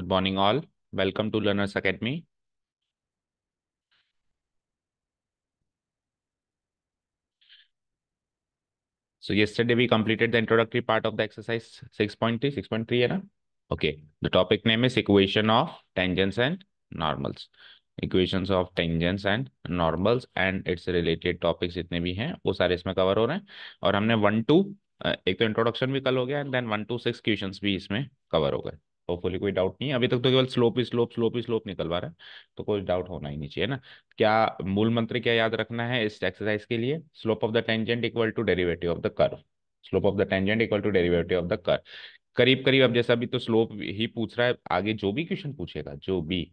Good morning, all. Welcome to Learners Academy. So yesterday we completed the introductory part of the exercise 6.3, 6.3, yeah? Okay. The topic name is equation of tangents and normals. Equations of tangents and normals and its related topics जितने भी हैं वो सारे इसमें cover हो रहे हैं और हमने वन टू एक तो इंट्रोडक्शन भी कल हो गया and then one two six questions भी इसमें कवर हो गए होपफुली तो कोई डाउट नहीं है अभी तक तो केवल स्लोप ही स्लोप स्लोप ही स्लोप निकलवा रहा है तो कोई डाउट होना ही नहीं चाहिए ना क्या मूल मंत्र क्या याद रखना है इस एक्सरसाइज के लिए slope of the tangent equal to derivative of the curve slope of the tangent equal to derivative of the curve करीब करीब अब जैसा भी तो स्लोप ही पूछ रहा है आगे जो भी क्वेश्चन पूछेगा जो भी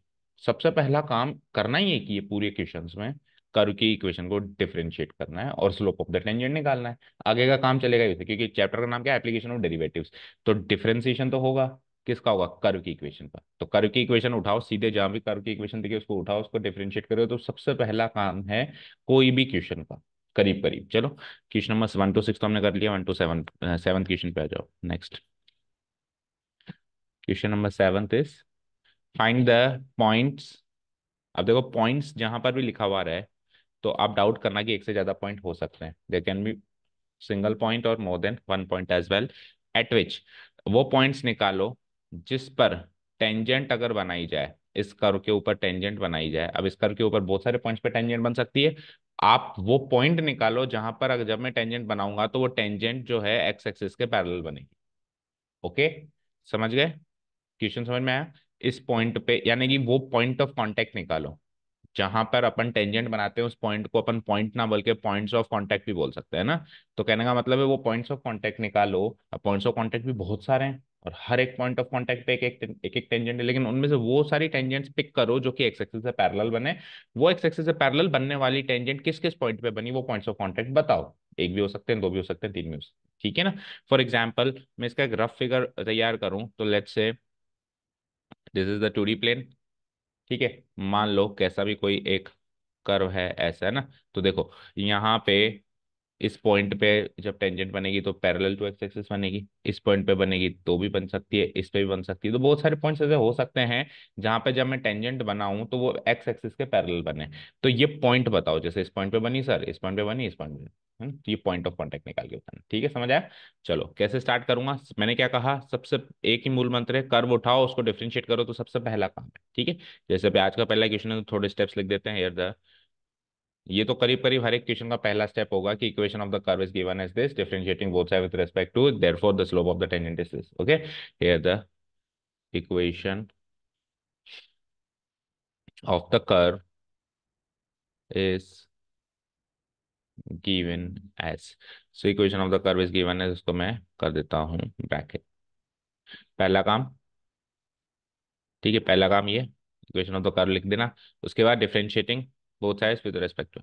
सबसे पहला काम करना ही है कि ये पूरे क्वेश्चन में कर्व की इक्वेशन को डिफ्रेंशिएट करना है और स्लोप ऑफ द टेंजेंट निकालना है आगे का काम चलेगा क्योंकि चैप्टर का नाम क्या एप्लीकेशन ऑफ डेरिवेटिव्स तो डिफ्रेंसिएशन तो होगा किसका होगा कर्व की इक्वेशन का तो कर्व की इक्वेशन उठाओ सीधे जहां भी कर्व की इक्वेशन देखिए उसको उठाओ उसको डिफ्रेंशिएट करो तो सबसे पहला काम है कोई भी क्वेश्चन का करीब करीब चलो question number one two six तो हमने कर लिया one two seven seven question पे आ जाओ next question number seven is find the points अब देखो पॉइंट्स जहां पर भी लिखा हुआ रहा है तो आप डाउट करना कि एक से ज्यादा पॉइंट हो सकते हैं they can be single point और more than one point as well at which वो पॉइंट्स निकालो जिस पर टेंजेंट अगर बनाई जाए इस कर्व के ऊपर टेंजेंट बनाई जाए अब इस कर्व के ऊपर बहुत सारे पॉइंट्स पे टेंजेंट बन सकती है आप वो पॉइंट निकालो जहां पर अगर जब मैं टेंजेंट बनाऊंगा तो वो टेंजेंट जो है एक्स एक्सिस के पैरेलल बनेगी ओके समझ गए क्वेश्चन समझ में आया इस पॉइंट पे यानी कि वो पॉइंट ऑफ कॉन्टेक्ट निकालो जहां पर अपन टेंजेंट बनाते हैं उस पॉइंट को अपन पॉइंट ना बल्कि पॉइंट्स ऑफ कॉन्टेक्ट भी बोल सकते हैं ना तो कहने का मतलब है वो पॉइंट्स ऑफ कॉन्टेक्ट निकालो पॉइंट्स ऑफ कॉन्टेक्ट भी बहुत सारे हैं और हर एक पॉइंट ऑफ कॉन्टेक्ट पे एक एक एक, एक टेंजेंट है लेकिन उनमें से वो सारी टेंजेंट्स पिक करो जो कि एक्स एक्सिस से पैरेलल बने वो एक्स एक्सिस से पैरेलल बनने वाली टेंजेंट किस किस पॉइंट पे बनी वो पॉइंट्स ऑफ कॉन्टेक्ट बताओ एक भी हो सकते हैं दो भी हो सकते हैं तीन भी हो सकते हैं ठीक है ना फॉर एग्जाम्पल मैं इसका एक रफ फिगर तैयार करूं तो let say this is the two plane ठीक है मान लो कैसा भी कोई एक कर्व है ऐसा है ना तो देखो यहाँ पे इस पॉइंट पे जब टेंजेंट बनेगी तो पैरेलल टू एक्स एक्सिस बनेगी इस पॉइंट पे बनेगी तो भी बन सकती है इस पे भी बन सकती है तो बहुत सारे पॉइंट्स ऐसे हो सकते हैं जहां पे जब मैं टेंजेंट बनाऊं तो वो एक्स एक्सिस के पैरेलल बने तो ये पॉइंट बताओ जैसे इस पॉइंट पे बनी सर इस पॉइंट पे बनी इस पॉइंट पे हम्म, तो ये पॉइंट ऑफ कॉन्टेक्ट निकाल के बताना ठीक है समझ आया चलो कैसे स्टार्ट करूंगा मैंने क्या कहा सबसे एक ही मूल मंत्र है कर्व उठाओ उसको डिफ्रेंशिएट करो तो सबसे पहला काम है ठीक है जैसे आज का पहला क्वेश्चन है तो थोड़े स्टेप्स लिख देते हैं ये तो करीब करीब हर एक क्वेश्चन का पहला स्टेप होगा कि equation of the curve is given as this differentiating both side with respect to therefore the slope of the tangent is this okay here the equation of the curve is given as so equation of the curve is given as उसको मैं कर देता हूं bracket पहला काम ठीक है पहला काम ये इक्वेशन ऑफ द कर्व लिख देना उसके बाद differentiating both sides with respect to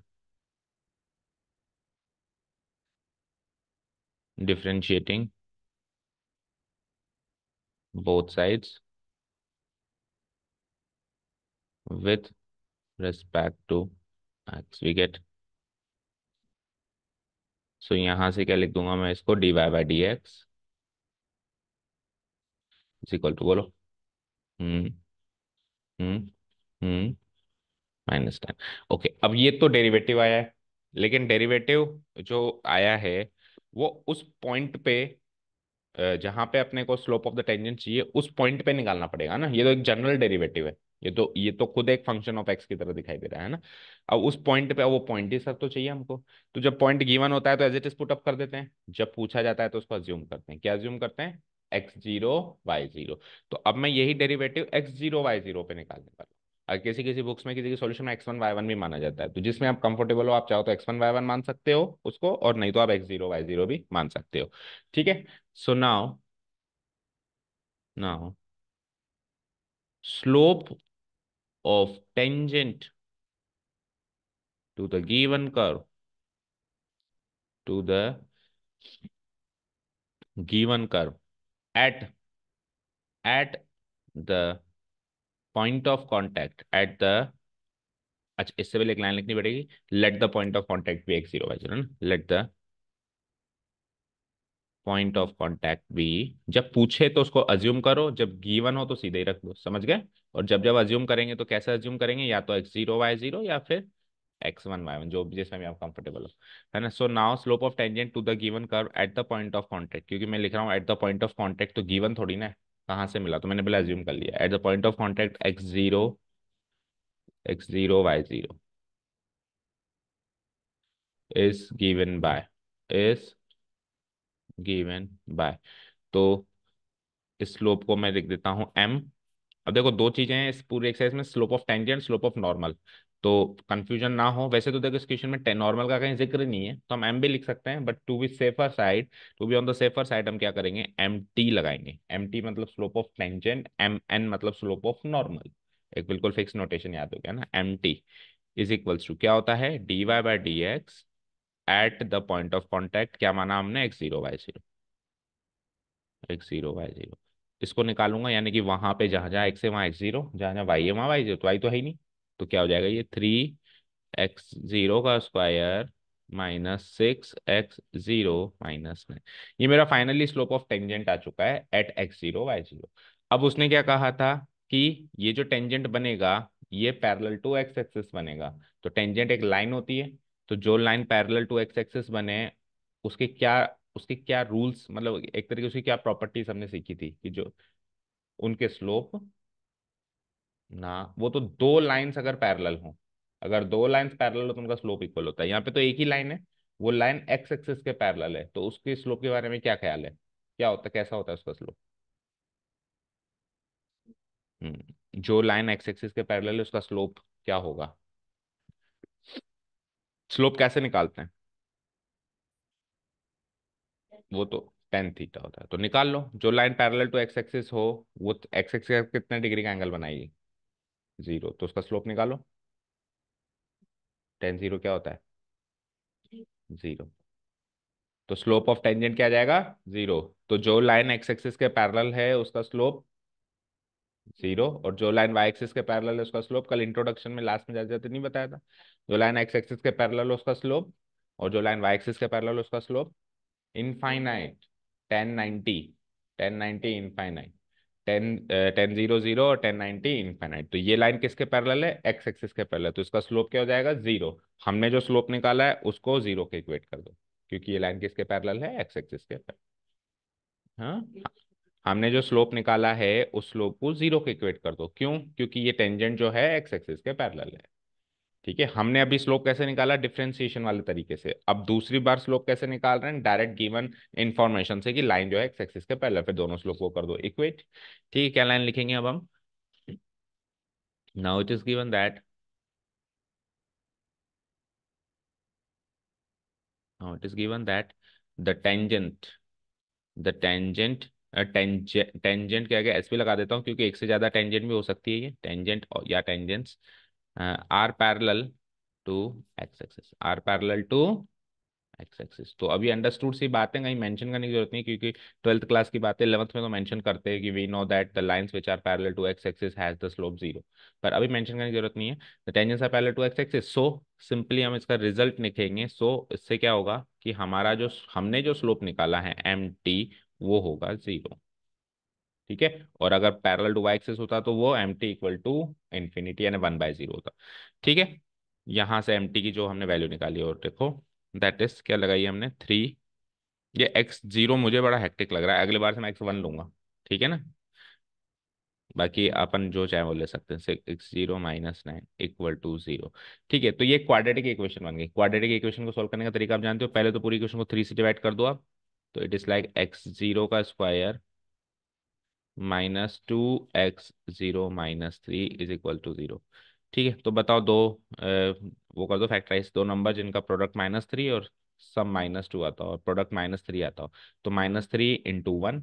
differentiating both sides with respect to x we get so, yahan se kya likh dunga main isko dy by dx is equal to bolo hmm hmm hmm minus ten okay अब ये तो derivative आया है लेकिन derivative जो आया है वो उस पॉइंट पे जहां पे अपने को स्लोप ऑफ द टेंजेंट चाहिए उस पॉइंट पे निकालना पड़ेगा ना ये तो एक जनरल डेरिवेटिव है ये तो ये तो खुद एक फंक्शन ऑफ एक्स की तरह दिखाई दे रहा है ना अब उस पॉइंट पे वो पॉइंट ही सर तो चाहिए हमको तो जब पॉइंट गिवन होता है तो as it is put up कर देते हैं जब पूछा जाता है तो उसको अज्यूम करते हैं क्या अज्यूम करते हैं एक्स जीरो वाई जीरो तो अब मैं यही derivative X zero Y zero पे निकालने वाला किसी किसी बुक्स में किसी के solution X one Y one भी माना जाता है तो जिसमें आप कंफर्टेबल हो आप चाहो तो एक्स वन वाई वन मान सकते हो उसको और नहीं तो आप एक्स जीरो वाई जीरो भी मान सकते हो ठीक है so now now slope of tangent to the given curve to the given curve at at the point of contact at the अच्छा इससे पहले एक लाइन लिखनी पड़ेगी let the point of contact be X zero Y zero let the point of contact भी जब पूछे तो उसको अज्यूम करो जब गिवन हो तो सीधे ही रख दो समझ गए और जब जब अज्यूम करेंगे तो कैसे अज्यूम करेंगे या तो एक्स जीरो वाई जीरो या फिर एक्स वन वाई वन जो भी जिसमें भी आप कंफर्टेबल हो है ना so now slope of tangent to the given curve at the point of contact क्योंकि मैं लिख रहा हूँ at the point of contact तो गिवन थोड़ी ना है कहाँ से मिला तो मैंने पहले एज्यूम कर लिया at the point of contact X zero X zero Y zero is given by is given by तो इस स्लोप को मैं लिख देता हूँ एम अब देखो दो चीजें हैं इस पूरे एक्सरसाइज में slope of tangent slope of normal तो कंफ्यूजन ना हो वैसे तो देखो इस क्वेश्चन में नॉर्मल का कहीं जिक्र नहीं है तो हम एम भी लिख सकते हैं but to be safer side to be on the safer side हम क्या करेंगे एम टी लगाएंगे एम टी मतलब slope of tangent M N मतलब स्लोप ऑफ नॉर्मल एक बिल्कुल फिक्स नोटेशन याद हो गया ना M T is equal to क्या होता है D Y by D x at the point of contact क्या माना हमने X zero Y zero X zero Y zero इसको निकालूंगा यानी कि वहां पे जहां जहां एक्स है वहां एक्स जीरो जहां जहां वाई है वहां वाई जीरो तो वाई तो है ही नहीं तो क्या हो जाएगा ये थ्री एक्स जीरो का square minus six X zero minus nine ये मेरा फाइनली स्लोप ऑफ टेंजेंट आ चुका है at X zero Y zero अब उसने क्या कहा था कि ये जो टेंजेंट बनेगा ये पैरेलल टू एक्स एक्सिस बनेगा तो टेंजेंट एक लाइन होती है तो जो line parallel to x axis बने उसके क्या उसके क्या रूल्स मतलब एक तरीके उसकी क्या प्रॉपर्टीज हमने सीखी थी कि जो उनके स्लोप ना वो तो दो लाइंस अगर पैरेलल हो अगर दो लाइंस पैरेलल हो तो उनका स्लोप इक्वल होता है यहाँ पे तो एक ही लाइन है वो लाइन एक्स एक्सिस के पैरेलल है तो उसके स्लोप के बारे में क्या ख्याल है क्या होता है कैसा होता है उसका स्लोप हम्म, जो लाइन एक्स एक्सिस के पैरेलल है उसका स्लोप क्या होगा स्लोप कैसे निकालते हैं वो तो टेन थीटा होता है तो निकाल लो जो line parallel to x axis हो वो एक्स एक्सिस कितने डिग्री का एंगल बनाएगी जीरो तो उसका स्लोप निकालो टेन जीरो क्या होता है जीरो तो स्लोप ऑफ टेंजेंट क्या जाएगा जीरो तो जो लाइन एक्स एक्सिस के पैरल है उसका स्लोप जीरो और जो लाइन वाई एक्सिस के पैरल है उसका स्लोप कल इंट्रोडक्शन में लास्ट में जाते जाते नहीं बताया था जो लाइन एक्स एक्सिस के पैरेलल उसका स्लोप और जो लाइन वाई एक्सिस के पैरेलल उसका slope infinite tan ninety tan ninety infinite tan tan zero zero और टेन नाइनटी इनफाइनाइट तो ये लाइन किसके पैरल है एक्स एक्सिस के पैरल तो इसका स्लोप क्या हो जाएगा जीरो हमने जो स्लोप निकाला है उसको जीरो के इक्वेट कर दो क्योंकि ये लाइन किसके पैरल है एक्स एक्सिस के पैरल हाँ हमने जो स्लोप निकाला है उस स्लोप को जीरो के इक्वेट कर दो क्यों क्योंकि ये टेंजेंट जो है एक्स एक्सिस के पैरल है ठीक है हमने अभी स्लोप कैसे निकाला डिफ्रेंसिएशन वाले तरीके से अब दूसरी बार स्लोप कैसे निकाल रहे हैं डायरेक्ट गिवन इन्फॉर्मेशन से कि लाइन जो है एक्स एक्सिस के पहले फिर दोनों स्लोप को कर दो इक्वेट ठीक है क्या लाइन लिखेंगे अब हम now it is given that now it is given that the tangent the tangent tangent क्या एस एसपी लगा देता हूँ क्योंकि एक से ज्यादा टेंजेंट भी हो सकती है ये टेंजेंट या tangents are parallel to x axis are parallel to x axis तो अभी अंडरस्टूड सी बातें कहीं मेंशन करने की जरूरत नहीं क्योंकि ट्वेल्थ क्लास की बातें इलेवंथ में तो मेंशन करते हैं कि we know that the lines which are parallel to x axis has the slope zero पर अभी मेंशन करने की जरूरत नहीं है the tangents are parallel to x axis so simply हम इसका रिजल्ट लिखेंगे सो so, इससे क्या होगा कि हमारा जो हमने जो स्लोप निकाला है एम टी वो होगा जीरो ठीक है और अगर पैरल टू वाई एक्सेस होता तो वो m T equal to infinity यानी वन बाय जीरो होता ठीक है यहाँ से एम टी की जो हमने वैल्यू निकाली और देखो दैट इज क्या लगाई हमने थ्री ये एक्स जीरो मुझे बड़ा हेक्टिक लग रहा है अगली बार से मैं एक्स वन लूंगा ठीक है ना बाकी अपन जो चाहे वो ले सकते हैं x zero minus nine equal to zero ठीक है तो ये क्वाड्रेटिक इक्वेशन बन गई क्वाड्रेटिक इक्वेशन को सॉल्व करने का तरीका आप जानते हो पहले तो पूरी इक्वेशन को थ्री से डिवाइड कर दो आप तो it is like x zero का square minus two x zero minus three is equal to zero ठीक है तो बताओ दो वो कर दो फैक्टराइज दो नंबर जिनका प्रोडक्ट माइनस थ्री और सब माइनस टू आता हो और प्रोडक्ट माइनस थ्री आता हो तो minus three into one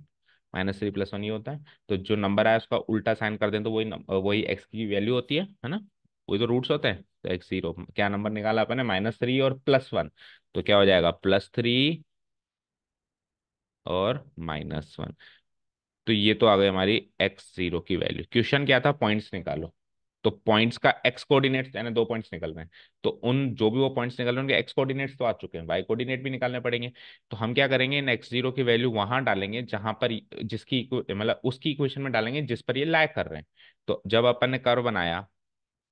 minus three plus one ही होता है तो जो नंबर आया उसका उल्टा साइन कर दें तो वही वही एक्स की वैल्यू होती है है ना वही तो रूट्स होते हैं तो एक्स जीरो क्या नंबर निकाला अपने माइनस थ्री और प्लस वन तो क्या हो जाएगा प्लस थ्री और माइनस वन तो ये तो आ गई हमारी एक्स जीरो की वैल्यू क्वेश्चन क्या था पॉइंट्स निकालो तो पॉइंट्स का एक्स कोऑर्डिनेट्स यानी दो पॉइंट्स निकल रहे हैं तो उन जो भी वो पॉइंट्स निकल रहे हैं उनके एक्स कोऑर्डिनेट्स तो आ चुके हैं वाई कोऑर्डिनेट भी निकालने पड़ेंगे तो हम क्या करेंगे इन एक्स जीरो की वैल्यू वहां डालेंगे जहां पर जिसकी मतलब उसकी इक्वेशन में डालेंगे जिस पर ये लाइक कर रहे हैं तो जब अपन ने कर्व बनाया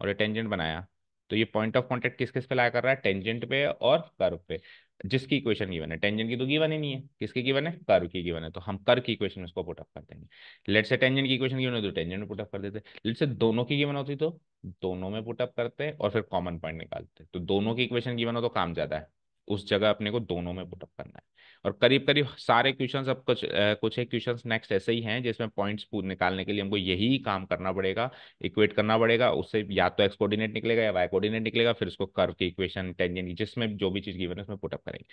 और ये टेंजेंट बनाया तो ये पॉइंट ऑफ कॉन्टेक्ट किस किस पे लाया कर रहा है टेंजेंट पे और कर्व पे जिसकी इक्वेशन गिवन है टेंजेंट की तो गिवन ही नहीं है किसकी गिवन है कर्व की गिवन है तो हम कर्व की इक्वेशन में उसको पुटअप कर देंगे लेट से टेंजेंट की इक्वेशन गिवन है तो टेंजेंट में पुटअप कर देते हैं लेट से दोनों की गिवन होती तो दोनों में पुटअप करते हैं और फिर कॉमन पॉइंट निकालते हैं तो दोनों की इक्वेशन गिवन हो तो काम ज्यादा है उस जगह अपने को दोनों में पुटअप करना है और करीब करीब सारे क्वेश्चन अब कुछ आ, कुछ है क्वेश्चन नेक्स्ट ऐसे ही हैं जिसमें पॉइंट्स निकालने के लिए हमको यही काम करना पड़ेगा इक्वेट करना पड़ेगा उससे या तो एक्स कोऑर्डिनेट निकलेगा या वाई कोऑर्डिनेट निकलेगा फिर उसको कर्व की इक्वेशन टेंजेंट जिसमें जो भी चीज गिवन है उसमें पुटअप करेंगे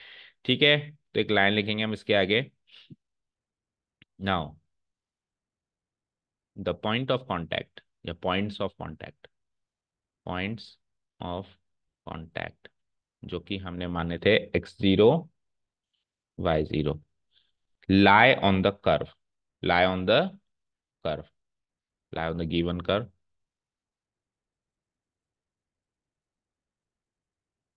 ठीक है तो एक लाइन लिखेंगे हम इसके आगे now the point of contact या points of contact points of contact जो कि हमने माने थे x zero y zero lie on the curve lie on the curve lie on the given curve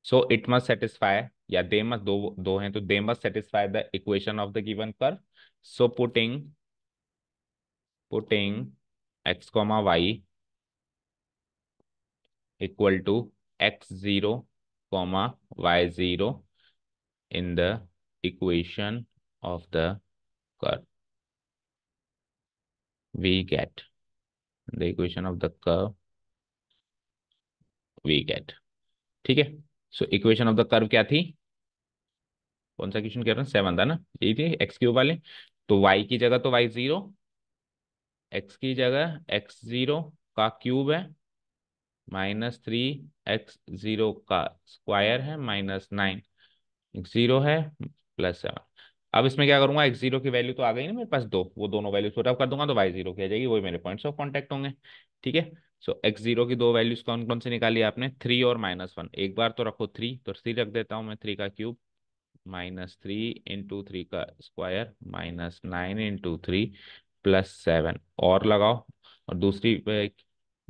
so it must satisfy yeah they must do do hain to they must satisfy the equation of the given curve so putting putting x comma y equal to x zero comma y zero in the equation of the curve. We get the equation of the curve. We get. ठीक है so equation of the curve क्या थी कौन सा question कह रहे हैं seven था ना यही थी एक्स क्यूब वाले तो वाई की जगह तो वाई जीरो एक्स की जगह एक्स जीरो का क्यूब है माइनस थ्री एक्स जीरो का स्क्वायर है माइनस नाइन जीरो है प्लस सेवन अब इसमें क्या करूंगा एक्स जीरो की वैल्यू तो आ गई ना मेरे पास दो वो दोनों वैल्यू छोटा कर दूंगा तो वाई जीरो की आ जाएगी वही मेरे पॉइंट्स ऑफ कॉन्टेक्ट होंगे ठीक है सो एक्स जीरो की दो वैल्यूज कौन कौन सी निकाली आपने थ्री और माइनस वन एक बार तो रखो थ्री तो थ्री रख देता हूँ मैं थ्री का cube minus three into three का square minus nine into three plus seven और लगाओ और दूसरी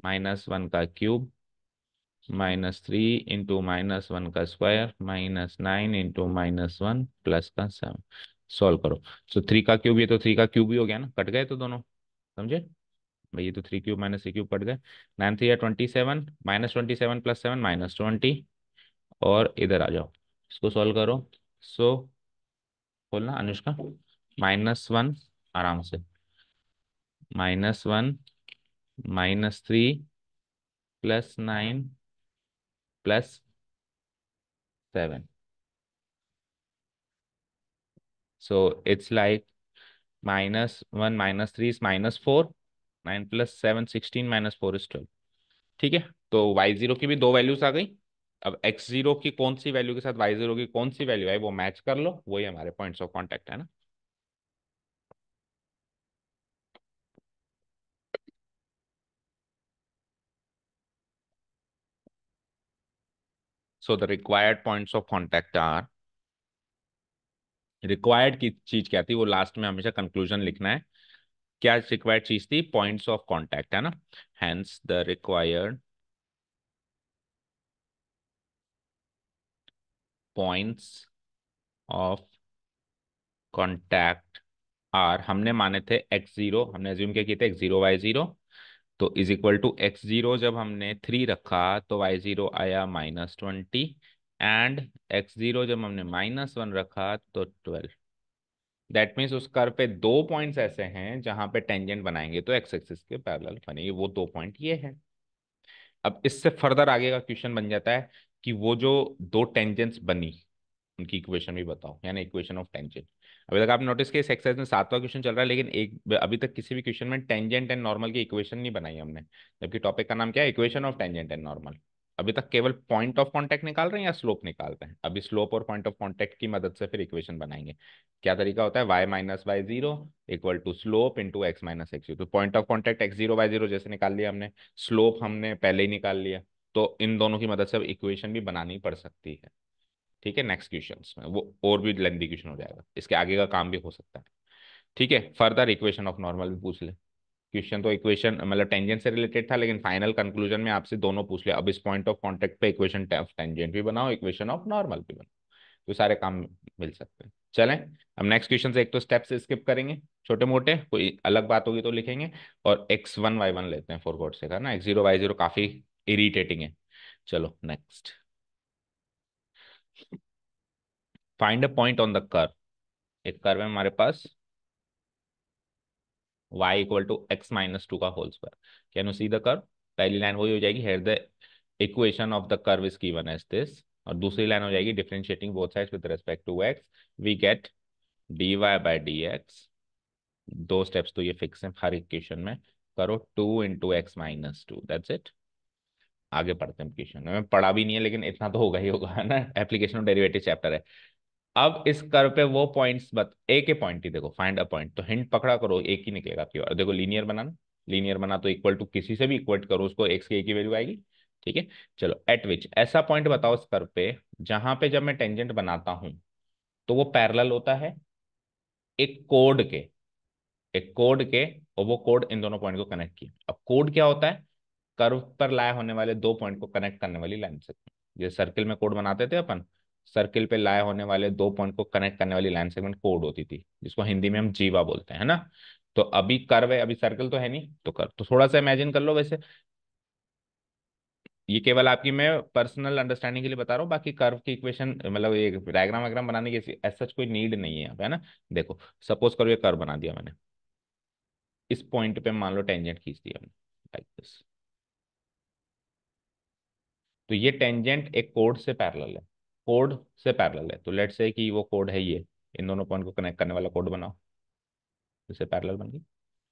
माइनस वन का cube minus three into minus one का square minus nine into minus one plus का सेवन सॉल्व करो सो so, थ्री का क्यूब ये तो थ्री का क्यूब ही हो गया ना कट गए तो दोनों समझे भाई ये तो three cube minus three cube cut गए नाइन थ्री या twenty seven minus twenty seven plus seven minus twenty और इधर आ जाओ इसको सॉल्व करो सो so, बोलना अनुष्का माइनस वन आराम से minus one minus three plus nine plus seven so it's like minus one minus three is minus 4 9 plus 7 16 minus 4 is 12 ठीक है तो वाई जीरो की भी दो वैल्यूज आ गई अब एक्स जीरो की कौन सी वैल्यू के साथ वाई जीरो की कौन सी वैल्यू आई वो मैच कर लो वही हमारे पॉइंट्स ऑफ कॉन्टेक्ट है ना so the required points of contact are required की चीज क्या थी वो लास्ट में हमेशा कंक्लूजन लिखना है क्या रिक्वायर्ड चीज थी पॉइंट्स ऑफ कॉन्टैक्ट है ना hence the required points of contact are हमने माने थे एक्स जीरो हमने एज्यूम क्या किए थे एक्स जीरो वाई जीरो तो is equal to x zero जब हमने थ्री रखा तो वाई जीरो आया minus twenty and x zero जब हमने माइनस वन रखा तो ट्वेल्व दैट मीन्स उस कर पे दो पॉइंट्स ऐसे हैं जहां पे टेंजेंट बनाएंगे तो एक्स एक्सिस के पैरेलल बनेंगे वो दो पॉइंट ये है अब इससे फर्दर आगे का क्वेश्चन बन जाता है कि वो जो दो टेंजेंट्स बनी उनकी इक्वेशन भी बताओ यानी इक्वेशन ऑफ टेंजेंट अभी तक आप नोटिस किया इस एक्सरसाइज में सातवां क्वेश्चन चल रहा है लेकिन एक अभी तक किसी भी क्वेश्चन में टेंजेंट एंड नॉर्मल की इक्वेशन नहीं बनाई हमने जबकि टॉपिक का नाम क्या है equation of tangent and normal अभी तक केवल पॉइंट ऑफ कॉन्टैक्ट निकाल रहे हैं या स्लोप निकाल रहे हैं अभी स्लोप और पॉइंट ऑफ कॉन्टैक्ट की मदद से फिर इक्वेशन बनाएंगे क्या तरीका होता है y minus y zero equal to slope into x minus x तो point of contact x zero Y zero जैसे निकाल लिया हमने स्लोप हमने पहले ही निकाल लिया तो इन दोनों की मदद से अब इक्वेशन भी बनानी पड़ सकती है ठीक है नेक्स्ट क्वेश्चन में वो और भी लेंदी क्वेश्चन हो जाएगा इसके आगे का काम भी हो सकता है ठीक है फर्दर इक्वेशन ऑफ नॉर्मल भी पूछ ले क्वेश्चन तो इक्वेशन मतलब टेंजेंट से रिलेटेड था लेकिन फाइनल कंक्लूजन में आपसे दोनों पूछ ले अब इस पॉइंट ऑफ कॉन्टेक्ट पे इक्वेशन ऑफ टेंजेंट भी बनाओ इक्वेशन ऑफ नॉर्मल भी बनाओ तो सारे काम मिल सकते हैं चलें अब नेक्स्ट क्वेश्चन से एक तो स्टेप्स स्किप करेंगे छोटे मोटे कोई अलग बात होगी तो लिखेंगे और एक्स वन वाई वन लेते हैं फोर गॉड से का ना एक्स जीरो वाई जीरो काफी इरिटेटिंग है चलो next find a point on the curve एक कर्व है हमारे पास y equal to x minus two का whole square can you see the curve पहली लाइन वही हो जाएगी here the equation of the curve is given as this और दूसरी लाइन हो जाएगी differentiating both sides with respect to x we get d Y by D x दो steps तो ये फिक्स हैं हर इक्वेशन में करो two into x minus two that's it आगे पढ़ते हैं क्वेश्चन में पढ़ा भी नहीं है लेकिन इतना तो होगा ही होगा है ना एप्लीकेशन ऑफ डेरिवेटिव चैप्टर है अब इस कर पे वो पॉइंट्स बत एक ही पॉइंट ही देखो फाइंड अ पॉइंट तो हिंट पकड़ा करो एक ही निकलेगा आपकी बार देखो लीनियर बनाना लीनियर बना तो इक्वल टू किसी से भी इक्वेट करो उसको एक्स के एक ही वैल्यू आएगी ठीक है चलो एट विच ऐसा पॉइंट बताओ इस कर पे जहां पे जब मैं टेंजेंट बनाता हूं तो वो पैरल होता है एक कोड के एक कोड के और वो कोड इन दोनों पॉइंट को कनेक्ट किया अब कोड क्या होता है कर्व पर लाए होने वाले दो पॉइंट को कनेक्ट करने वाली लाइन सेगमेंट ये सर्किल में कोड बनाते थे अपन सर्किल पे लाए होने वाले दो पॉइंट को कनेक्ट करने वाली लाइन सेगमेंट कोड होती थी जिसको हिंदी में हम जीवा बोलते हैं ना तो अभी कर्व है अभी सर्किल तो है नहीं तो कर तो थोड़ा सा इमेजिन कर लो वैसे ये केवल आपकी मैं पर्सनल अंडरस्टैंडिंग के लिए बता रहा हूँ बाकी कर्व की इक्वेशन मतलब ये डायग्राम वायग्राम बनाने की ऐसा कोई नीड नहीं है यहाँ पे है ना देखो सपोज करो ये कर्व बना दिया मैंने इस पॉइंट पे मान लो टेंजेंट खींच दिया हमने लाइक दिस तो ये टेंजेंट एक कोड से पैरल है कोड से पैरल है तो लेट से कि वो कोड है ये इन दोनों पॉइंट को कनेक्ट करने वाला कोड बनाओ इससे पैरल बन गई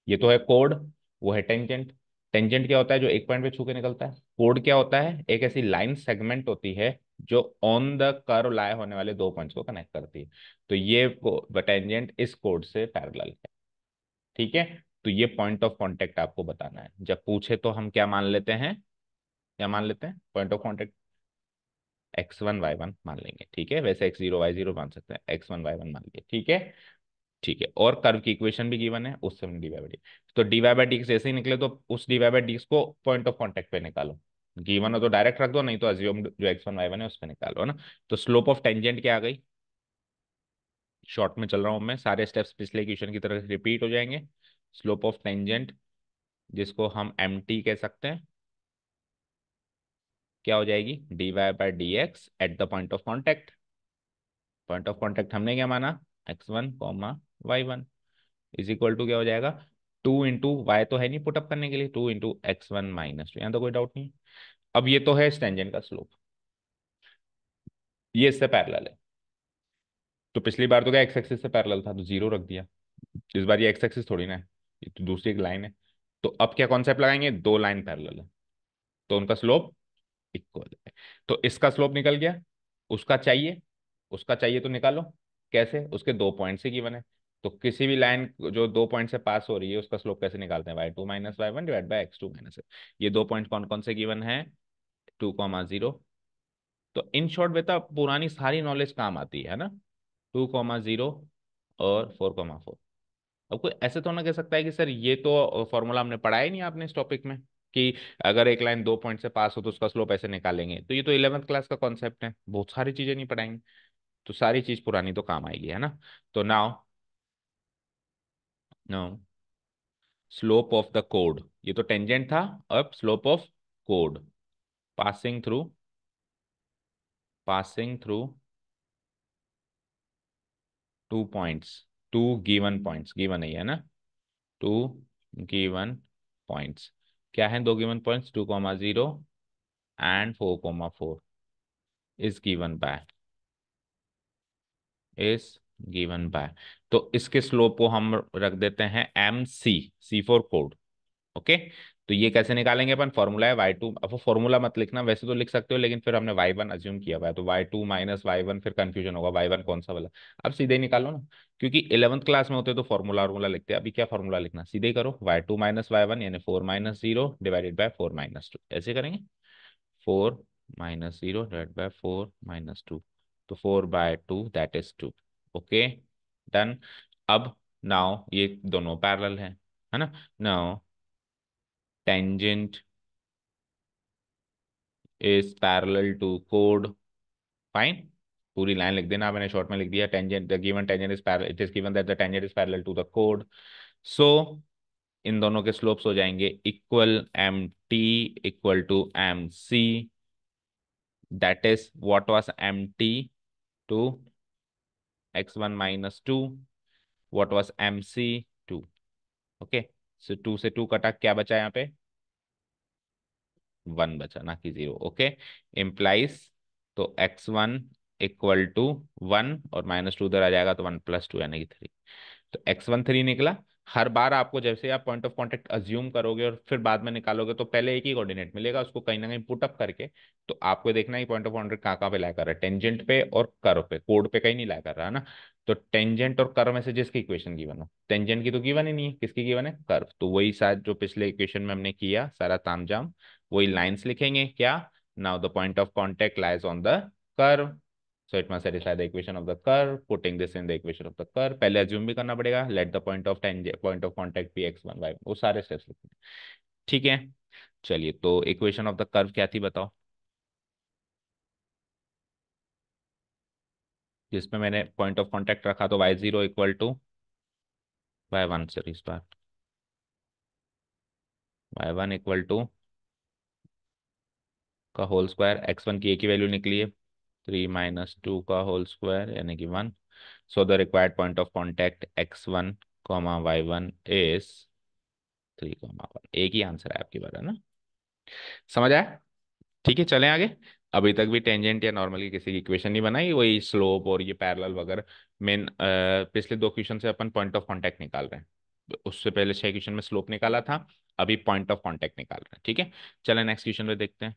ये तो है कोड वो है टेंजेंट टेंजेंट क्या होता है जो एक पॉइंट पे छू के निकलता है कोड क्या होता है एक ऐसी लाइन सेगमेंट होती है जो ऑन द कर लाए होने वाले दो पॉइंट्स को कनेक्ट करती है तो ये टेंजेंट इस कोड से पैरल है ठीक है तो ये पॉइंट ऑफ कॉन्टेक्ट आपको बताना है जब पूछे तो हम क्या मान लेते हैं या मान लेते हैं point of contact x one Y one मान लेंगे ठीक है वैसे एक्स जीरो वाई जीरो मान सकते हैं एक्स वन वाई वन मान लिए ठीक है ठीक है और कर्व की इक्वेशन भी गिवन है उससे हमने डी वाई बाई तो डी वाई बाई डी जैसे ही निकले तो उस डी वाई बाई को पॉइंट ऑफ कॉन्टेक्ट पे निकालो गिवन हो तो डायरेक्ट रख दो नहीं तो अज्यूम जो एक्स वन वाई वन है उस पर निकालो ना तो स्लोप ऑफ टेंजेंट क्या आ गई शॉर्ट में चल रहा हूं मैं सारे स्टेप्स पिछले क्वेश्चन की तरह रिपीट हो जाएंगे स्लोप ऑफ टेंजेंट जिसको हम एम कह सकते हैं क्या हो जाएगी d Y by D x at the point of contact point of contact हमने क्या माना x one comma y one is equal to क्या हो जाएगा टू इंटू वाई तो है नहीं पुटअप करने के लिए two into x one minus two यहाँ तो कोई डाउट नहीं अब ये तो है स्टेंजेंट का स्लोप ये इससे पैरल है तो पिछली बार तो क्या एक्स एक्सिस से पैरल था तो जीरो रख दिया इस बार ये एक्स एक्सिस थोड़ी ना है ये तो दूसरी एक लाइन है तो अब क्या कॉन्सेप्ट लगाएंगे दो लाइन पैरल है तो उनका स्लोप इक्वल है तो इसका स्लोप निकल गया उसका चाहिए उसका चाहिए तो निकालो कैसे उसके दो पॉइंट से गिवन है तो किसी भी लाइन जो दो पॉइंट से पास हो रही है उसका स्लोप कैसे निकालते हैं y two minus y one divide by x two minus ये दो पॉइंट कौन कौन से गिवन है टू कॉमा जीरो तो इन शॉर्ट बेटा पुरानी सारी नॉलेज काम आती है ना टू कॉमा जीरो और फोर कॉमा फोर अब कोई ऐसे तो ना कह सकता है कि सर ये तो फॉर्मूला हमने पढ़ा ही नहीं आपने इस टॉपिक में कि अगर एक लाइन दो पॉइंट से पास हो तो उसका स्लोप ऐसे निकालेंगे तो ये तो इलेवंथ क्लास का कॉन्सेप्ट है बहुत सारी चीजें नहीं पढ़ाएंगे तो सारी चीज पुरानी तो काम आएगी है ना तो now now slope of the कोड ये तो टेंजेंट था अब स्लोप ऑफ कोड passing through passing through two points two given points given है ना टू गिवन पॉइंट्स क्या है दो given points two comma zero and four comma four is given by is given by तो इसके स्लोप को हम रख देते हैं एम सी सी फोर कोड ओके तो ये कैसे निकालेंगे अपन फॉर्मूला है वाई टू अब फॉर्मूला मत लिखना वैसे तो लिख सकते हो लेकिन फिर हमने वाई वन अज्यूम किया हुआ है तो y two minus y one फिर कंफ्यूजन होगा वाई वन कौन सा वाला अब सीधे ही निकालो ना क्योंकि इलेवंथ क्लास में होते तो फॉर्मूला वार्मूला लिखते हैं अभी क्या फॉर्मूला लिखना सीधे करो y two minus y one यानी four minus zero divided by four minus two ऐसे करेंगे four minus zero divide four minus two तो four by two that is two okay done अब नाउ ये दोनों पैरल है है ना now tangent is parallel to code fine पूरी लाइन लिख देना मैंने शॉर्ट में लिख दिया tangent the given tangent is parallel it is given that the tangent is parallel to the कोड so इन दोनों के स्लोप्स हो जाएंगे equal m T equal to m c that is what was m t two x one minus two what was m c two okay से two से two कटा क्या बचा यहाँ पे वन बचा ना कि जीरो ओके इम्प्लाइज तो x one equal to one और माइनस टू उधर आ जाएगा तो वन प्लस टू यानी कि थ्री तो एक्स वन थ्री निकला हर बार आपको जैसे आप पॉइंट ऑफ कॉन्टेक्ट अज्यूम करोगे और फिर बाद में निकालोगे तो पहले एक ही कोऑर्डिनेट मिलेगा उसको कहीं ना कहीं पुटअप करके तो आपको देखना है पॉइंट ऑफ कॉन्टेक्ट कहाँ कहाँ पे लाया कर रहा है टेंजेंट पे और कर्व पे कोड पे कहीं नहीं लाया कर रहा है ना तो टेंजेंट और कर्व में से जिसकी इक्वेशन गिवन हो टेंजेंट की तो गिवन ही नहीं है किसकी गिवन है कर्व तो वही शायद जो पिछले इक्वेशन में हमने किया सारा ताम जाम वही लाइन्स लिखेंगे क्या now the point of contact lies on the curve so it must satisfy the equation of the curve putting this in the equation of the curve पहले अज्यूम भी करना पड़ेगा let the point of tangent point of contact be x one y वो सारे steps लिखेंगे ठीक है चलिए तो इक्वेशन ऑफ द कर्व क्या थी बताओ जिसमें मैंने पॉइंट ऑफ कॉन्टेक्ट रखा तो y zero equal to Y one sir इस बार वाई वन इक्वल टू का होल स्क्वायर एक्स वन की एक ही वैल्यू निकली है थ्री माइनस टू का होल स्क्वायर यानी कि one so the required point of contact x one comma y one is three comma one एक ही आंसर है आपके बारे ना समझ आया ठीक है चले आगे अभी तक भी टेंजेंट या नॉर्मल की किसी की इक्वेशन नहीं बनाई वही स्लोप और ये पैरल वगैरह मेन पिछले दो क्वेश्चन से अपन पॉइंट ऑफ कॉन्टेक्ट निकाल रहे हैं उससे पहले छह क्वेश्चन में स्लोप निकाला था अभी पॉइंट ऑफ कॉन्टेक्ट निकाल रहे हैं ठीक है चले नेक्स्ट क्वेश्चन में देखते हैं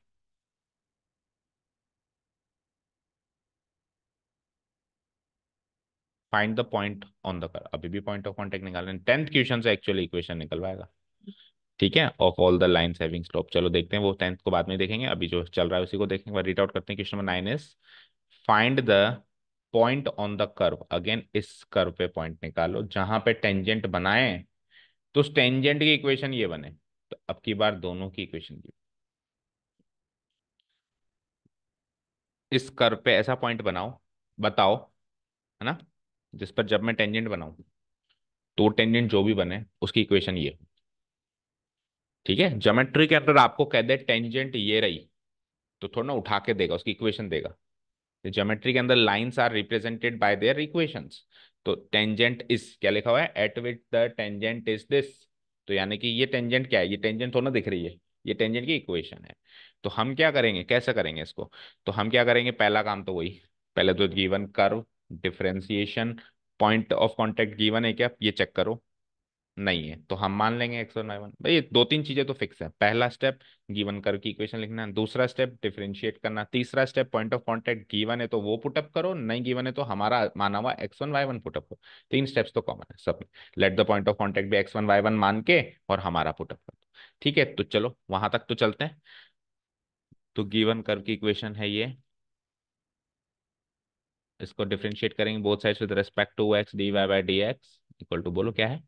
find the point on the curve अभी भी पॉइंट ऑफ कॉन्टेक्ट निकाल रहे हैं टेंथ क्वेश्चन से एक्चुअली इक्वेशन निकलवाएगा ठीक है of all the line having slope चलो देखते हैं वो टेंथ को बाद में देखेंगे अभी जो चल रहा है उसी को देखेंगे रीड आउट करते हैं question number nine is find the point on the curve again इस कर्व पे पॉइंट निकालो जहां पे टेंजेंट बनाए तो उस टेंजेंट की इक्वेशन ये बने तो अब की बार दोनों की इक्वेशन की इस कर्व पे ऐसा पॉइंट बनाओ बताओ है ना जिस पर जब मैं टेंजेंट बनाऊ तो टेंजेंट जो भी बने उसकी इक्वेशन ये हो ठीक है ज्योमेट्री के अंदर आपको कह दे टेंजेंट ये रही तो थोड़ा ना उठा के देगा उसकी इक्वेशन देगा ज्योमेट्री तो के अंदर lines are represented by their equations तो टेंजेंट इज क्या लिखा हुआ है at which the tangent is this तो यानी कि ये टेंजेंट क्या है ये टेंजेंट थोड़ा दिख रही है ये टेंजेंट की इक्वेशन है तो हम क्या करेंगे कैसे करेंगे इसको तो हम क्या करेंगे पहला काम तो वही पहले तो given curve differentiation point of contact given है क्या ये चेक करो नहीं है तो हम मान लेंगे एक्स वन वाई वन भाई दो तीन चीजें तो फिक्स है पहला स्टेप गिवन कर की इक्वेशन लिखना है दूसरा स्टेप डिफरेंशिएट करना तीसरा step point of contact given है तो वो पुटअप करो नहीं गिवन है तो हमारा माना हुआ x one Y one put up करो तीन स्टेप्स तो कॉमन है सब में let the point of contact भी एक्स वन वाई वन मान के और हमारा पुटअप करो ठीक है तो चलो वहां तक तो चलते हैं तो गिवन कर की इक्वेशन है ये इसको डिफ्रेंशिएट करेंगे both sides with respect to x d Y by D x equal to बोलो क्या है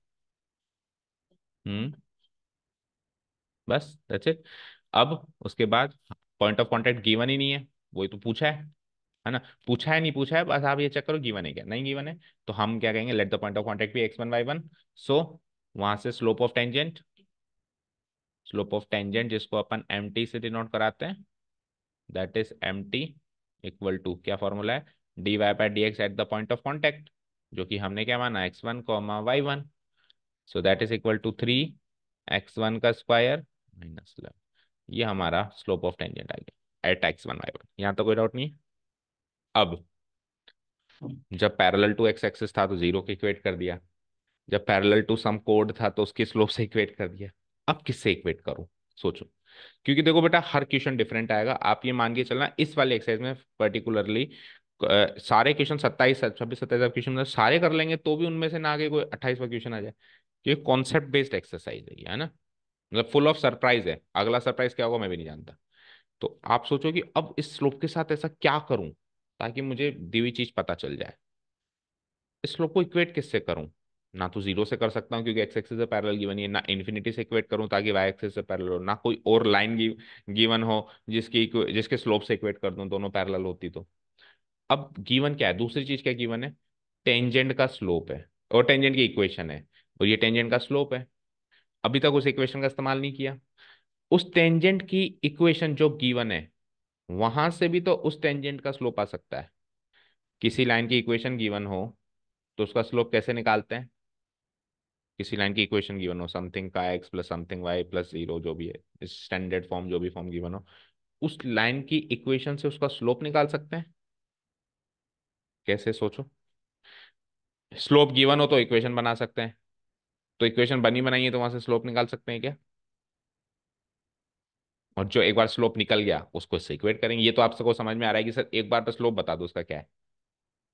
हम्म बस दैट्स इट अब उसके बाद पॉइंट ऑफ कॉन्टेक्ट गिवन ही नहीं है वही तो पूछा है है ना पूछा है नहीं पूछा है बस आप ये चेक करो गिवन है क्या नहीं गिवन है तो हम क्या कहेंगे let the point of contact भी x one Y one so वहां से slope of tangent slope of tangent जिसको अपन एम टी से डिनोट कराते हैं that is M T equal to क्या फॉर्मूला है D Y by D x at the point of contact जो कि हमने क्या माना x one comma y one so that is equal to three x one का स्क्वायर माइनस इलेवन ये हमारा स्लोप ऑफ टेंजेंट आ गया at x one Y one यहाँ तो कोई डाउट नहीं अब जब पैरेलल टू एक्स एक्सिस था तो जीरो के इक्वेट कर दिया जब पैरेलल टू सम कोड था तो उसकी स्लोप से इक्वेट कर दिया अब किससे इक्वेट करूं सोचो क्योंकि देखो बेटा हर क्वेश्चन डिफरेंट आएगा आप ये मान के चलना इस वाले एक्सरसाइज में पर्टिकुलरली सारे क्वेश्चन सत्ताईस छब्बीस सत्ताईस क्वेश्चन सारे कर लेंगे तो भी उनमें से ना आगे कोई अट्ठाईसवा क्वेश्चन आ जाए ये कॉन्सेप्ट बेस्ड एक्सरसाइज है है ना मतलब फुल ऑफ सरप्राइज है अगला सरप्राइज क्या होगा मैं भी नहीं जानता तो आप सोचो कि अब इस स्लोप के साथ ऐसा क्या करूं ताकि मुझे दीवी चीज पता चल जाए इस स्लोप को इक्वेट किससे करूं ना तो जीरो से कर सकता हूं क्योंकि एक्स एक्सेस से पैरल गिवन है ना इन्फिनिटी से इक्वेट करूं ताकि वाई एक्सेस से पैरल हो ना कोई और लाइन गिवन हो जिसकी जिसके स्लोप से इक्वेट कर दूं दोनों पैरल होती तो अब गिवन क्या है दूसरी चीज क्या गिवन है टेंजेंट का स्लोप है और टेंजेंट की इक्वेशन है और ये टेंजेंट का स्लोप है अभी तक उस इक्वेशन का इस्तेमाल नहीं किया उस टेंजेंट की इक्वेशन जो गिवन है वहां से भी तो उस टेंजेंट का स्लोप आ सकता है किसी लाइन की इक्वेशन गिवन हो तो उसका स्लोप कैसे निकालते हैं किसी लाइन की इक्वेशन गिवन हो समथिंग का x plus something y plus zero जो भी है स्टैंडर्ड फॉर्म जो भी फॉर्म गिवन हो उस लाइन की इक्वेशन से उसका स्लोप निकाल सकते हैं कैसे सोचो स्लोप गिवन हो तो इक्वेशन बना सकते हैं तो इक्वेशन बनी बनाई है तो वहां से स्लोप निकाल सकते हैं क्या और जो एक बार स्लोप निकल गया उसको इससे इक्वेट करेंगे ये तो आप सबको समझ में आ रहा है कि सर एक बार तो स्लोप बता दो उसका क्या है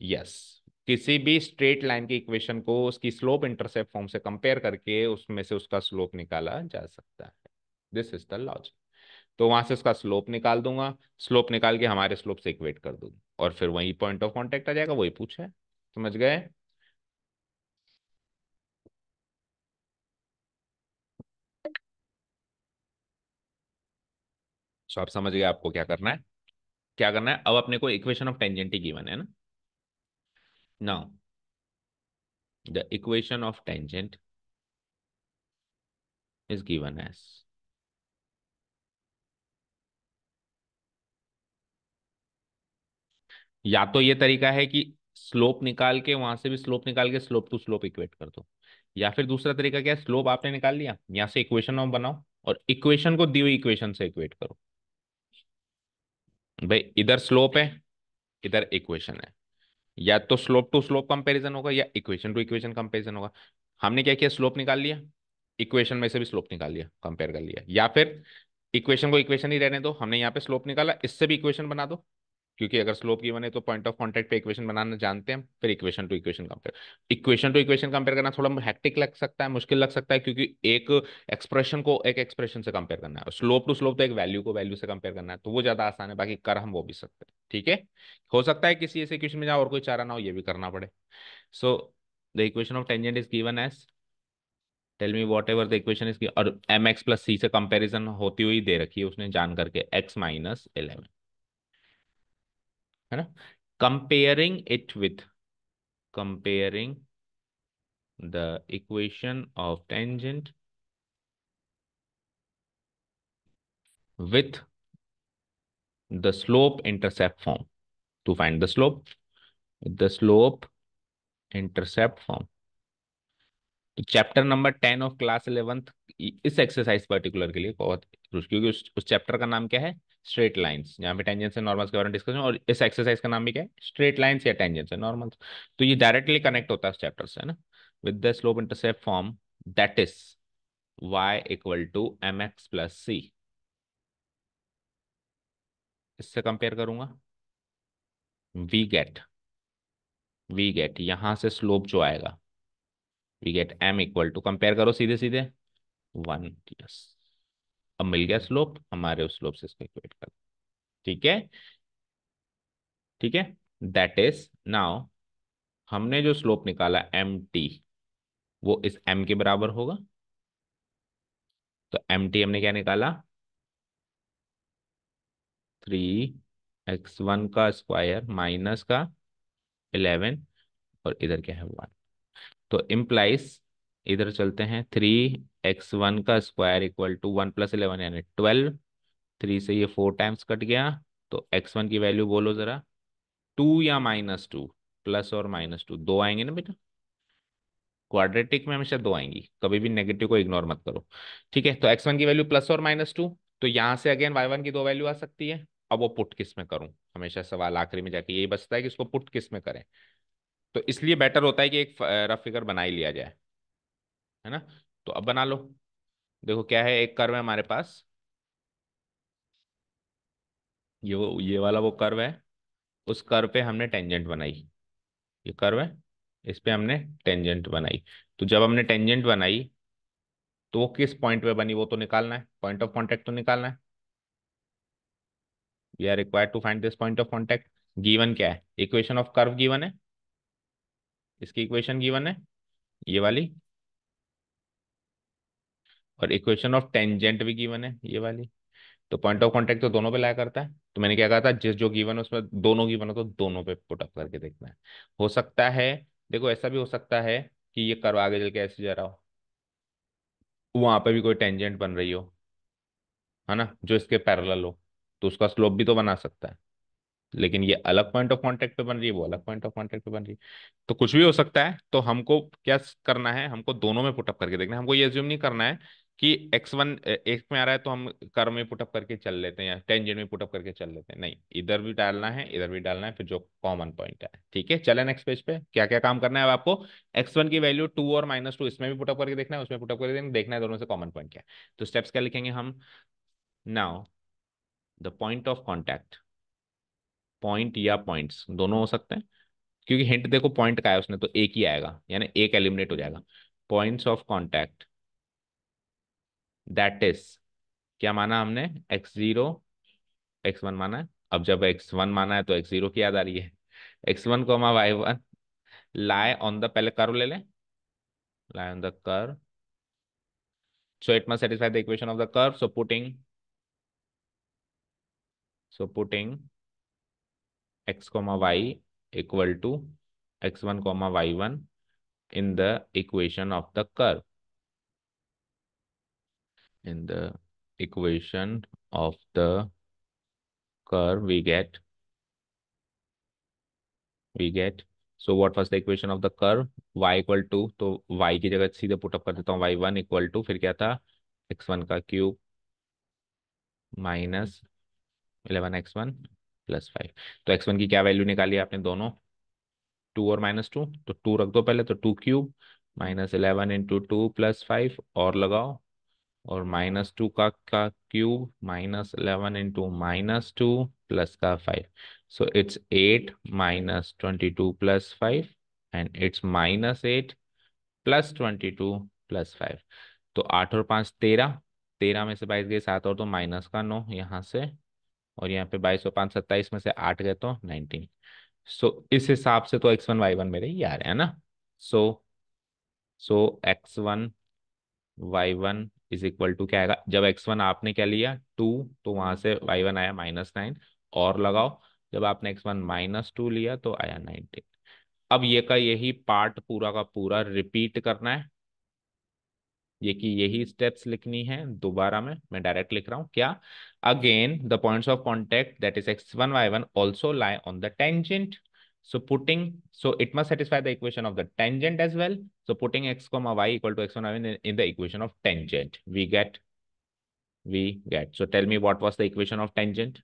यस yes. किसी भी स्ट्रेट लाइन की इक्वेशन को उसकी स्लोप इंटरसेप्ट फॉर्म से कंपेयर करके उसमें से उसका स्लोप निकाला जा सकता है दिस इज द लॉजिक तो वहां से उसका स्लोप निकाल दूंगा स्लोप निकाल के हमारे स्लोप से इक्वेट कर दूंगा और फिर वही पॉइंट ऑफ कॉन्टेक्ट आ जाएगा वही पूछा है समझ गए सो आप समझ गए आपको क्या करना है क्या करना है अब अपने को इक्वेशन ऑफ टेंजेंट ही गिवन है ना now the equation of tangent is given as या तो ये तरीका है कि स्लोप निकाल के वहां से भी स्लोप निकाल के स्लोप टू स्लोप इक्वेट कर दो या फिर दूसरा तरीका क्या है स्लोप आपने निकाल लिया यहां से इक्वेशन बनाओ और इक्वेशन को दी हुई इक्वेशन से इक्वेट करो भाई इधर स्लोप है इधर इक्वेशन है या तो स्लोप टू स्लोप कंपैरिजन होगा या इक्वेशन टू इक्वेशन कंपैरिजन होगा हमने क्या किया स्लोप निकाल लिया इक्वेशन में से भी स्लोप निकाल लिया कंपेयर कर लिया या फिर इक्वेशन को इक्वेशन ही रहने दो हमने यहाँ पे स्लोप निकाला इससे भी इक्वेशन बना दो क्योंकि अगर स्लोप की बने तो पॉइंट ऑफ कॉन्टेक्ट पे इक्वेशन बनाना जानते हैं फिर equation to equation compare equation to equation compare करना थोड़ा हैक्टिक लग सकता है मुश्किल लग सकता है क्योंकि एक एक्सप्रेशन को एक एक्सप्रेशन से कंपेयर करना है स्लोप टू स्लोप तो एक वैल्यू को वैल्यू से कंपेयर करना है तो वो ज्यादा आसान है बाकी कर हम वो भी सकते हैं ठीक है हो सकता है किसी ऐसे इक्वेशन में जाओ और कोई चारा ना हो ये भी करना पड़े so the equation of tangent is given as tell me whatever the equation is और एम एक्स प्लस सी से कंपेरिजन होती हुई दे रखी है उसने जान करके एक्स माइनस इलेवन है ना comparing it with comparing the equation of tangent with the slope intercept form to find the slope the slope intercept form तो chapter number ten of class eleventh इस एक्सरसाइज पर्टिकुलर के लिए बहुत क्योंकि उस उस चैप्टर का नाम क्या है स्ट्रेट लाइन्स यहाँ पे टेंजेंस एंड नॉर्मल्स के बारे में डिस्कशन और इस एक्सरसाइज का नाम भी क्या है स्ट्रेट लाइन्स या टेंजेंस एंड नॉर्मल्स तो ये डायरेक्टली कनेक्ट होता है इस चैप्टर से ना with the slope intercept form that is y equal to m x plus c इससे कंपेयर करूंगा वी गेट वी गेट यहां से स्लोप जो आएगा we get m equal to compare करो सीधे सीधे वन प्लस अब मिल गया स्लोप हमारे उस स्लोप से इसको इक्वेट कर ठीक है ठीक है दैट इज नाउ हमने जो स्लोप निकाला एम टी वो इस एम के बराबर होगा तो एम टी हमने क्या निकाला थ्री एक्स वन का स्क्वायर माइनस का इलेवन और इधर क्या है वन तो इम्प्लाइज इधर चलते हैं थ्री एक्स वन का square equal to one plus eleven यानी ट्वेल्व थ्री से ये फोर टाइम्स कट गया तो एक्स वन की वैल्यू बोलो ज़रा टू या माइनस टू प्लस और माइनस टू दो आएंगे ना बेटा क्वाड्रेटिक में हमेशा दो आएंगी कभी भी नेगेटिव को इग्नोर मत करो ठीक है तो एक्स वन की वैल्यू प्लस और माइनस टू तो यहाँ से अगेन वाई वन की दो वैल्यू आ सकती है अब वो पुट किस में करूँ हमेशा सवाल आखिरी में जाके यही बचता है कि इसको पुट किस में करें तो इसलिए बेटर होता है कि एक रफ फिगर बना ही लिया जाए है ना तो अब बना लो देखो क्या है एक कर्व है हमारे पास ये वो ये वाला वो कर्व है उस कर्व पे हमने टेंजेंट बनाई ये कर्व है इस पे हमने टेंजेंट बनाई तो जब हमने टेंजेंट बनाई तो वो किस पॉइंट पे बनी वो तो निकालना है पॉइंट ऑफ कॉन्टेक्ट तो निकालना है we are required to find this point of contact given क्या है इक्वेशन ऑफ कर्व गिवन है इसकी इक्वेशन गिवन है ये वाली और इक्वेशन ऑफ टेंजेंट भी गिवन है ये वाली तो पॉइंट ऑफ कॉन्टेक्ट तो दोनों पे लाया करता है तो मैंने क्या कहा था जिस जो गिवन है उसमें दोनों गिवन हो तो दोनों पे पुट अप करके देखना है हो सकता है देखो ऐसा भी हो सकता है कि ये करवा आगे चल के ऐसे जा रहा हो वहां पे भी कोई टेंजेंट बन रही हो है ना जो इसके पैरल हो तो उसका स्लोप भी तो बना सकता है लेकिन ये अलग पॉइंट ऑफ कॉन्टेक्ट पे बन रही है वो अलग पॉइंट ऑफ कॉन्टेक्ट पे बन रही है तो कुछ भी हो सकता है तो हमको क्या करना है हमको दोनों में पुटअप करके देखना है हमको ये एज्यूम नहीं करना है कि एक्स वन एक्स में आ रहा है तो हम कर में पुटअप करके चल लेते हैं या टेंजेंट में पुटअप करके चल लेते हैं नहीं इधर भी डालना है इधर भी डालना है फिर जो कॉमन पॉइंट है ठीक है चले नेक्स्ट पेज पे क्या क्या काम करना है अब आपको एक्स वन की वैल्यू टू और माइनस टू इसमें भी पुटअप करके देखना है उसमें पुटअप करके देखना देखना है दोनों से कॉमन पॉइंट क्या है तो स्टेप्स क्या लिखेंगे हम now the point of contact point या पॉइंट्स दोनों हो सकते हैं क्योंकि हिंट देखो पॉइंट का है उसने तो एक ही आएगा यानी एक एलिमिनेट हो जाएगा points of contact that is क्या माना हमने एक्स जीरो एक्स वन माना है अब जब एक्स वन माना है तो एक्स जीरो की याद आ रही है एक्स वन को हमारा y one lie on the पहले कर ले लें lie on the curve so it must satisfy the equation of the curve so putting so putting x comma y equal to x one comma y one in the equation of the curve in the equation of the curve we get we get so what was the equation of the curve y equal to तो y की जगह सीधे put up कर देता हूँ y one equal to फिर क्या था x वन का cube minus eleven x one plus five तो एक्स वन की क्या वैल्यू निकाली आपने दोनों टू और माइनस टू तो टू रख दो पहले तो two cube minus eleven into two plus five और लगाओ और माइनस टू का का cube minus eleven into minus two plus का five so it's eight minus twenty two plus five and it's minus eight plus twenty two plus five तो आठ और पाँच तेरह तेरह में से बाईस गए सात और तो माइनस का नौ यहाँ से और यहाँ पे बाईस और पाँच सत्ताईस में से आठ गए तो नाइनटीन सो so, इस हिसाब से तो एक्स वन वाई वन मेरे ही आ रहे हैं ना so so x one Y one is equal to क्या आएगा जब एक्स वन आपने क्या लिया टू तो वहां से वाई वन आया माइनस नाइन और लगाओ जब आपने एक्स वन माइनस टू लिया तो आया नाइनटीन अब ये का यही पार्ट पूरा का पूरा रिपीट करना है ये कि यही स्टेप्स लिखनी है दोबारा में मैं डायरेक्ट लिख रहा हूं क्या again the points of contact that is x one Y one also lie on the tangent So putting, so it must satisfy the equation of the tangent as well. So putting x comma y equal to x one in, in the equation of tangent, we get, we get. So tell me what was the equation of tangent?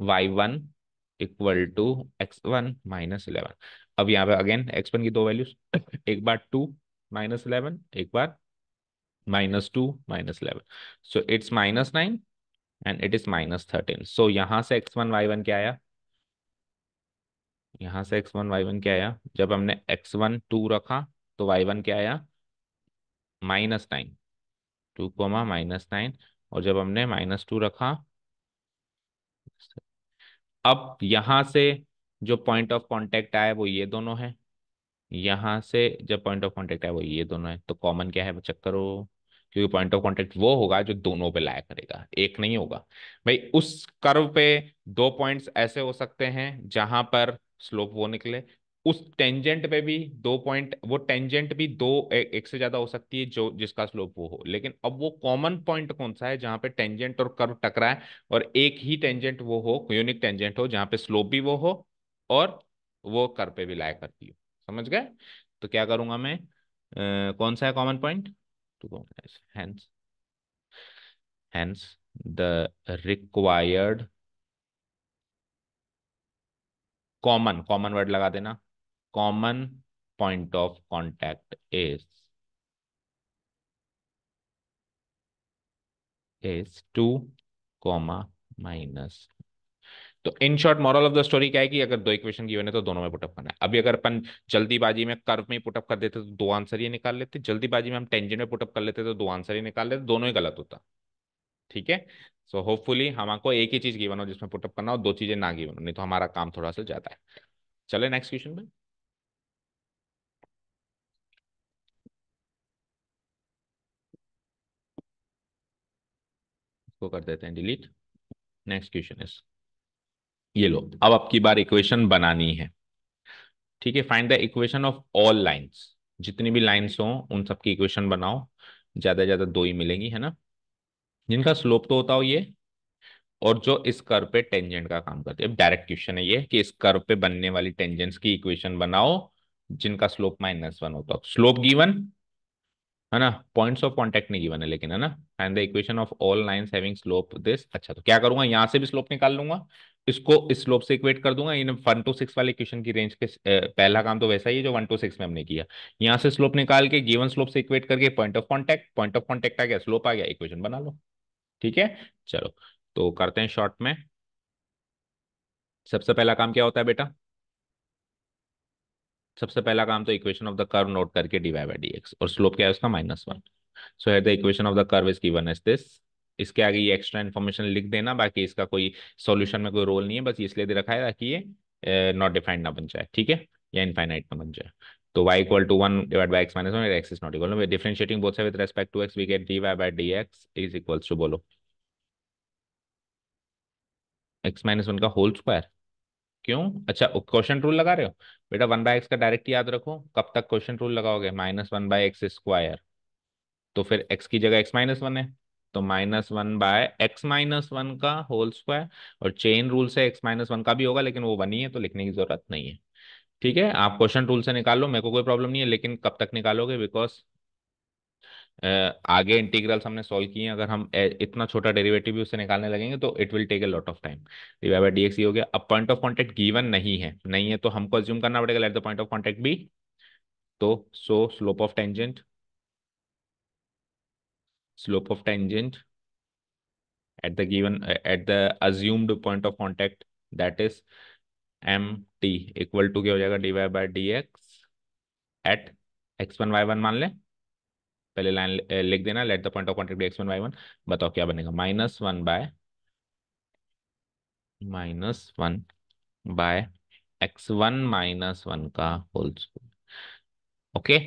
y1 equal to x one minus eleven अब यहाँ पे again x one की दो values एक बार to minus eleven एक बार minus two minus eleven so it's minus nine and it is minus thirteen so यहाँ से एक्स वन वाई वन क्या आया यहां से एक्स वन वाई वन क्या आया जब हमने एक्स वन टू रखा तो वाई वन क्या आया minus nine two comma minus nine और जब हमने माइनस टू रखा अब यहां से जो पॉइंट ऑफ कांटेक्ट आया वो ये दोनों है यहां से जब पॉइंट ऑफ कांटेक्ट आया वो ये दोनों है तो कॉमन क्या है चेक करो क्योंकि पॉइंट ऑफ कांटेक्ट वो होगा जो दोनों पे लाया करेगा एक नहीं होगा भाई उस कर्व पे दो पॉइंट्स ऐसे हो सकते हैं जहां पर स्लोप वो निकले उस टेंजेंट पे भी दो पॉइंट वो टेंजेंट भी दो ए, एक से ज्यादा हो सकती है जो जिसका स्लोप वो हो लेकिन अब वो कॉमन पॉइंट कौन सा है जहां पे टेंजेंट और कर्व टकराए और एक ही टेंजेंट वो हो यूनिक टेंजेंट हो जहां पे स्लोप भी वो हो और वो कर पे भी लाया करती हो समझ गए तो क्या करूंगा मैं आ, कौन सा है common point two hence the required common common word लगा देना common point of contact is is two comma minus तो in short moral of the story क्या है कि अगर दो इक्वेशन गिवन है तो दोनों में पुटअप करना है अभी अगर अपन जल्दीबाजी में कर्व में पुटअप कर देते तो दो आंसर ही निकाल लेते जल्दीबाजी में हम टेंजन में पुटअप कर लेते तो दो आंसर ही निकाल लेते दोनों ही गलत होता है ठीक है सो होपफुली हमको एक ही चीज गिवन हो जिसमें पुटअप करना हो दो चीजें ना गिवन हो नहीं तो हमारा काम थोड़ा सा ज्यादा है चले नेक्स्ट क्वेश्चन में को कर देते हैं डिलीट नेक्स्ट क्वेश्चन इज ये लो अब आपकी बार इक्वेशन बनानी है ठीक है find the equation of all lines जितनी भी लाइंस हो उन सबकी इक्वेशन बनाओ ज्यादा ज्यादा दो ही मिलेंगी है ना जिनका स्लोप तो होता हो ये और जो इस कर्व पे टेंजेंट का काम करते हैं डायरेक्ट क्वेश्चन है ये कि इस कर्व पे बनने वाली टेंजेंट्स की इक्वेशन बनाओ जिनका स्लोप माइनस वन होता हो स्लोप गिवन है ना पॉइंट्स ऑफ कॉन्टेक्ट नहीं गिवन है लेकिन है ना and the equation of all line having slope this अच्छा तो क्या करूंगा यहाँ से भी स्लोप निकाल लूंगा इसको इस स्लोप से इक्वेट कर दूंगा इन वन टू सिक्स वाले इक्वेशन की रेंज के पहला काम तो वैसा ही है जो वन टू सिक्स में हमने किया यहाँ से स्लोप निकाल के गिवन स्लोप से इक्वेट करके point of contact point of contact आ गया स्लोप आ गया इक्वेशन बना लो ठीक है चलो तो करते हैं शॉर्ट में सबसे पहला काम क्या होता है बेटा सबसे पहला काम तो equation of the curve note करके d Y by D x और स्लोप क्या है उसका माइनस वन सो है the equation of the curve is given as this इसके आगे ये एक्स्ट्रा इन्फॉर्मेशन लिख देना बाकी इसका कोई सॉल्यूशन में कोई रोल नहीं है बस इसलिए दे रखा है ताकि ये नॉट डिफाइंड ना बन जाए ठीक है या इनफाइनाइट ना बन जाए तो y equal to one divided by x minus 1 and x is not equal. We're differentiating both sides with respect to x. We get dy by dx is equals to बोलो x minus वन का whole square क्यों अच्छा quotient rule लगा रहे हो बेटा one by x का direct याद रखो कब तक क्वेश्चन रूल लगाओगे minus one by x square तो फिर एक्स की जगह एक्स माइनस वन है तो minus one by x minus one का होल स्क्वायर और चेन रूल से एक्स माइनस वन का भी होगा लेकिन वो बनी है तो लिखने की जरूरत नहीं है ठीक है आप क्वेश्चन टूल से निकाल लो मेरे को कोई प्रॉब्लम नहीं है लेकिन कब तक निकालोगे बिकॉज आगे इंटीग्रल्स हमने सॉल्व किए हैं अगर हम इतना छोटा डेरिवेटिव भी उससे निकालने लगेंगे तो it will take a lot of time d x हो गया अब पॉइंट ऑफ कॉन्टेक्ट गिवन नहीं है नहीं है तो हमको अज्यूम करना पड़ेगा let the point of contact भी तो so slope of tangent slope of tangent at the given at the assumed point of contact that is M T equal to क्या हो जाएगा d Y by D x at x one Y one मान ले पहले line लिख देना let the point of contact x one Y one बताओ क्या बनेगा minus one by minus one by x one minus one का होल स्क्वायर ओके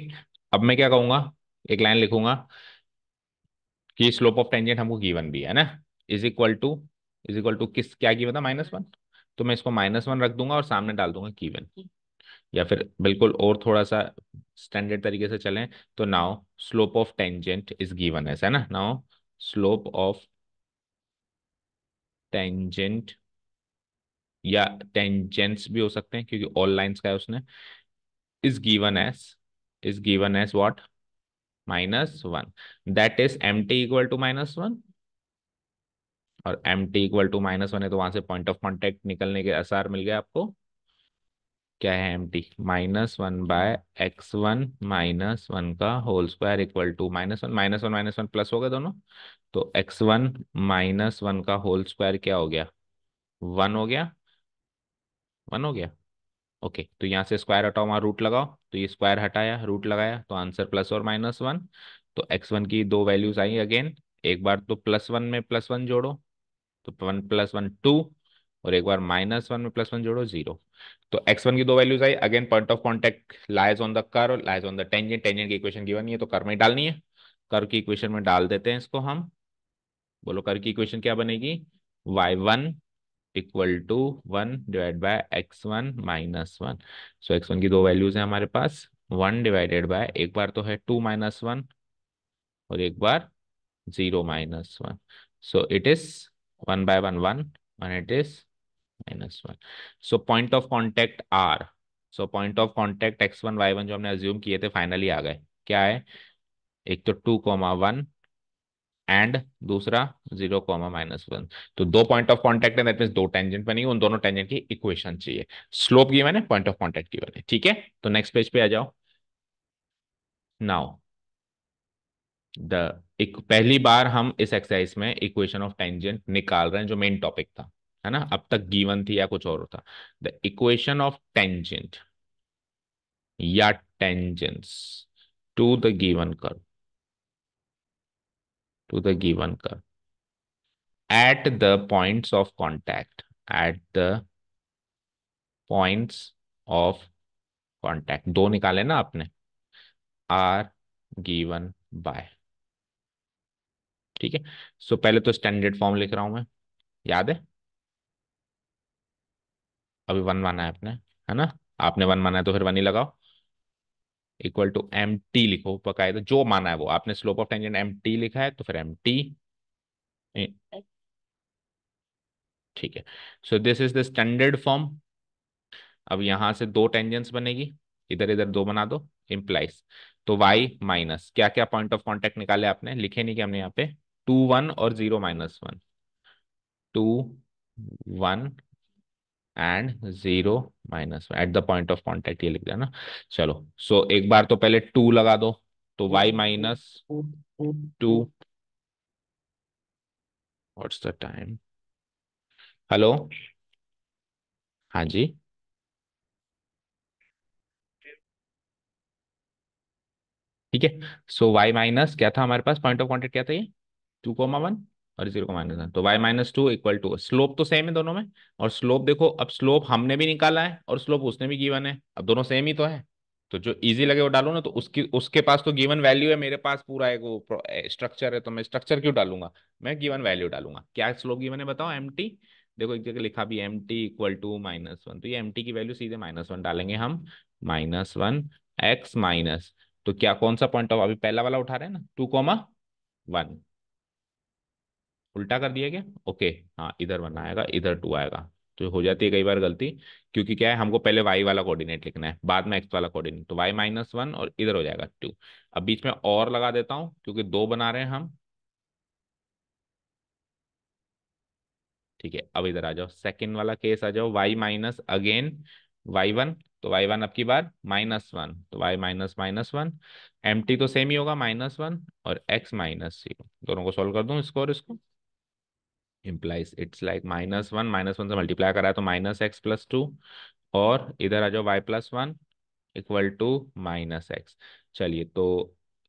अब मैं क्या कहूंगा एक लाइन लिखूंगा कि स्लोप ऑफ टेंजेंट हमको गिवन भी है ना is equal to is equal to किस क्या गिवन था माइनस वन तो मैं इसको माइनस वन रख दूंगा और सामने डाल दूंगा कीवन या फिर बिल्कुल और थोड़ा सा स्टैंडर्ड तरीके से चलें तो now slope of tangent is given है ना नाउ स्लोप ऑफ टेंजेंट या टेंजेंट्स भी हो सकते हैं क्योंकि ऑल लाइंस का है उसने is given as is given as what minus one that is M T equal to minus one और m T equal to minus one है तो वहां से पॉइंट ऑफ कॉन्टेक्ट निकलने के आसार मिल गया आपको क्या है m t minus one by x one minus one का whole square equal to minus one minus one minus one plus हो गया दोनों तो एक्स वन माइनस वन का होल स्क्वायर क्या हो गया वन हो गया वन हो गया ओके तो यहाँ से स्क्वायर हटाओ वहां रूट लगाओ तो ये स्क्वायर हटाया रूट लगाया तो आंसर प्लस और माइनस वन तो एक्स वन की दो वैल्यूज आई अगेन एक बार तो प्लस वन में प्लस वन जोड़ो तो वन प्लस वन टू और एक बार माइनस वन में प्लस वन जोड़ो जीरो तो एक्स वन की दो वैल्यूज आई again point of contact lies on the curve और lies on the tangent tangent की इक्वेशन गिवन नहीं है तो कर में डालनी है कर की इक्वेशन में डाल देते हैं इसको हम बोलो कर की इक्वेशन क्या बनेगी Y one equal to one divide by x one minus one so x one की दो वैल्यूज है हमारे पास वन डिवाइडेड बाय एक बार तो है टू माइनस वन और एक बार zero minus one so it is 1 by 1, 1, and it is minus 1. So point of contact R. So point of contact X1, Y1 जो हमने assume किए थे finally आ गए क्या है एक तो टू कॉमा वन एंड दूसरा जीरो कॉमा माइनस वन तो दो पॉइंट ऑफ कॉन्टेक्ट है दैट मीन दो टेंजेंट बनी उन दोनों टेंजेंट की इक्वेशन चाहिए स्लोप की मैंने पॉइंट ऑफ कॉन्टेक्ट की मैंने ठीक है तो नेक्स्ट पेज पे आ जाओ नाउ द एक पहली बार हम इस एक्सरसाइज में इक्वेशन ऑफ टेंजेंट निकाल रहे हैं जो मेन टॉपिक था है ना अब तक गिवन थी या कुछ और था द इक्वेशन ऑफ टेंजेंट या tangents to the given curve to the given curve at the points of contact at the points of contact दो निकाले ना आपने आर गीवन बाय ठीक है सो पहले तो स्टैंडर्ड फॉर्म लिख रहा हूं मैं याद है अभी वन माना है आपने है ना आपने वन माना है तो फिर वन ही लगाओ इक्वल टू एम टी लिखो बकायदा जो माना है वो आपने slope of tangent M T लिखा है तो फिर एम टी ठीक है so this is the standard form अब यहां से दो टेंजेंट्स बनेगी इधर इधर दो बना दो इम्प्लाइज तो y माइनस क्या क्या पॉइंट ऑफ कॉन्टेक्ट निकाले आपने लिखे नहीं कि हमने यहाँ पे टू वन और zero minus one two one and zero minus one at the point of contact ये लिख देना चलो सो so, एक बार तो पहले टू लगा दो तो Y minus two what's the time hello हाँ जी ठीक है सो वाई माइनस क्या था हमारे पास पॉइंट ऑफ कॉन्टेक्ट क्या था ये टू कोमा वन और जीरो को माइनस वन तो Y minus two equal to slope तो सेम है दोनों में और स्लोप देखो अब स्लोप हमने भी निकाला है और स्लोप उसने भी गिवन है अब दोनों सेम ही तो है तो जो इजी लगे वो डालो ना तो उसकी उसके पास तो गिवन वैल्यू है मेरे पास पूरा एक वो स्ट्रक्चर है तो मैं स्ट्रक्चर क्यों डालूंगा मैं गिवन वैल्यू डालूंगा क्या स्लोप गिवन है बताओ एम देखो एक जगह लिखा भी M T equal to minus one तो ये एम की वैल्यू सीधे माइनस वन डालेंगे हम माइनस वन एक्स माइनस तो क्या कौन सा पॉइंट ऑफ अभी पहला वाला उठा रहे हैं ना टू कोमा वन उल्टा कर दिया क्या ओके हाँ इधर वन हम्म। आएगा इधर टू आएगा तो हो जाती है कई बार गलती क्योंकि क्या है हमको पहले वाई वाला कोऑर्डिनेट लिखना है बाद में एक्स वाला कोऑर्डिनेट तो वाई माइनस वन और इधर हो जाएगा टू अब बीच में और लगा देता हूं क्योंकि दो बना रहे हैं हम ठीक है अब इधर आ जाओ सेकेंड वाला केस आ जाओ Y minus again Y one तो वाई वन अब की बार माइनस वन तो Y minus minus one M तो सेम ही होगा माइनस वन और एक्स माइनस जीरो दोनों को सॉल्व कर दूँ इसको और इसको implies it's like minus one minus one से मल्टीप्लाई करा है तो माइनस एक्स प्लस टू और इधर आ जाओ Y plus one equal to minus X चलिए तो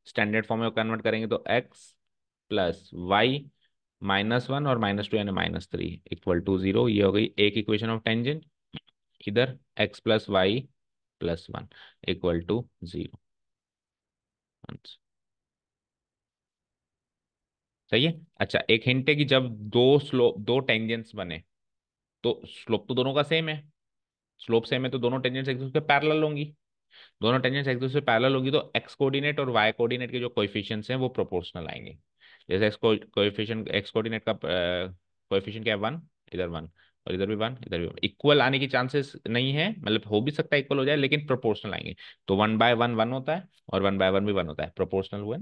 स्टैंडर्ड फॉर्म में कन्वर्ट करेंगे तो x plus Y minus one और माइनस टू यानी minus three equal to zero ये हो गई एक इक्वेशन ऑफ टेंजेंट इधर X plus Y plus one equal to zero सही है अच्छा एक हिंट है कि जब दो स्लोप दो टेंजेंट्स बने तो स्लोप तो दोनों का सेम है स्लोप सेम है तो दोनों टेंजेंट्स एक दूसरे पैरल होंगी दोनों टेंजेंट्स एक दूसरे पैरल होगी तो एक्स कोऑर्डिनेट और वाई कोऑर्डिनेट के जो कोएफिशिएंट्स हैं वो प्रोपोर्शनल आएंगे जैसे एक्स कोएफिशिएंट एक्स कोऑर्डिनेट का कोएफिशिएंट क्या है वन इधर वन और इधर भी वन इधर भी वन इक्वल आने की चांसेस नहीं है मतलब हो भी सकता है इक्वल हो जाए लेकिन प्रोपोर्शनल आएंगे तो वन बाय वन वन होता है और वन बाय वन भी वन होता है प्रोपोर्शनल हुए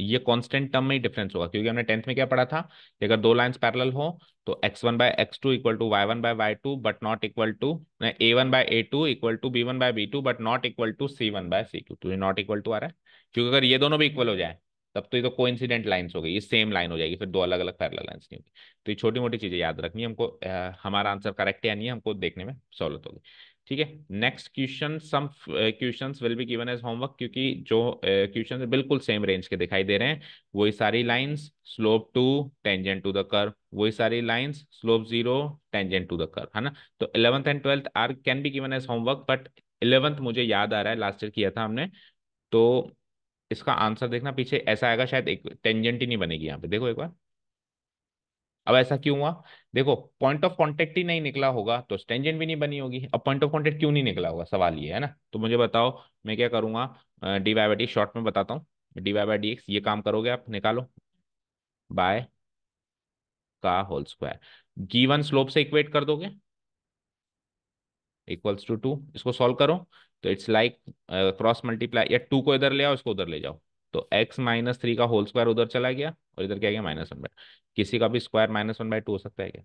ये कांस्टेंट टर्म में ही डिफरेंस होगा क्योंकि हमने टेंथ में क्या पढ़ा था कि अगर दो लाइंस पैरेलल हो तो x one by X two equal to Y one by Y two but not equal to A one by A two equal to B one by B two but not equal to C one by C two not equal to आ रहा है क्योंकि अगर ये दोनों भी equal हो जाए तब तो ये तो को इंसिडेंट लाइन्स हो गई ये सेम लाइन हो जाएगी फिर दो अलग अलग पैरल लाइन्स नहीं होगी तो ये छोटी मोटी चीज़ें याद रखनी हमको हमारा आंसर करेक्ट है या नहीं हमको देखने में सहूलत होगी ठीक है next question some question will be given as homework क्योंकि जो क्वेश्चन uh, बिल्कुल सेम रेंज के दिखाई दे रहे हैं वही सारी lines slope two tangent to the curve वही सारी lines slope zero tangent to the curve है ना तो eleventh and twelfth are can be given as homework but eleventh मुझे याद आ रहा है लास्ट ईयर किया था हमने तो इसका आंसर देखना पीछे ऐसा आएगा शायद एक टेंजेंट ही नहीं बनेगी यहाँ पे देखो एक बार अब ऐसा क्यों हुआ देखो पॉइंट ऑफ कॉन्टेक्ट ही नहीं निकला होगा तो स्टेंजेंट भी नहीं बनी होगी अब पॉइंट ऑफ कॉन्टेक्ट क्यों नहीं निकला होगा सवाल ये है ना तो मुझे बताओ मैं क्या करूंगा डी वाई बाई शॉर्ट में बताता हूँ डी वाई बाई ये काम करोगे आप निकालो बाय का होल स्क्वायर गीवन स्लोप से इक्वेट कर दोगे इक्वल्स टू टू इसको सॉल्व करो तो इट्स लाइक क्रॉस मल्टीप्लाई या टू को इधर ले आओ इसको उधर ले जाओ तो एक्स माइनस थ्री का होल स्क्वायर उधर चला गया और इधर क्या गया माइनस वन बाई किसी का भी square minus one by two हो सकता है क्या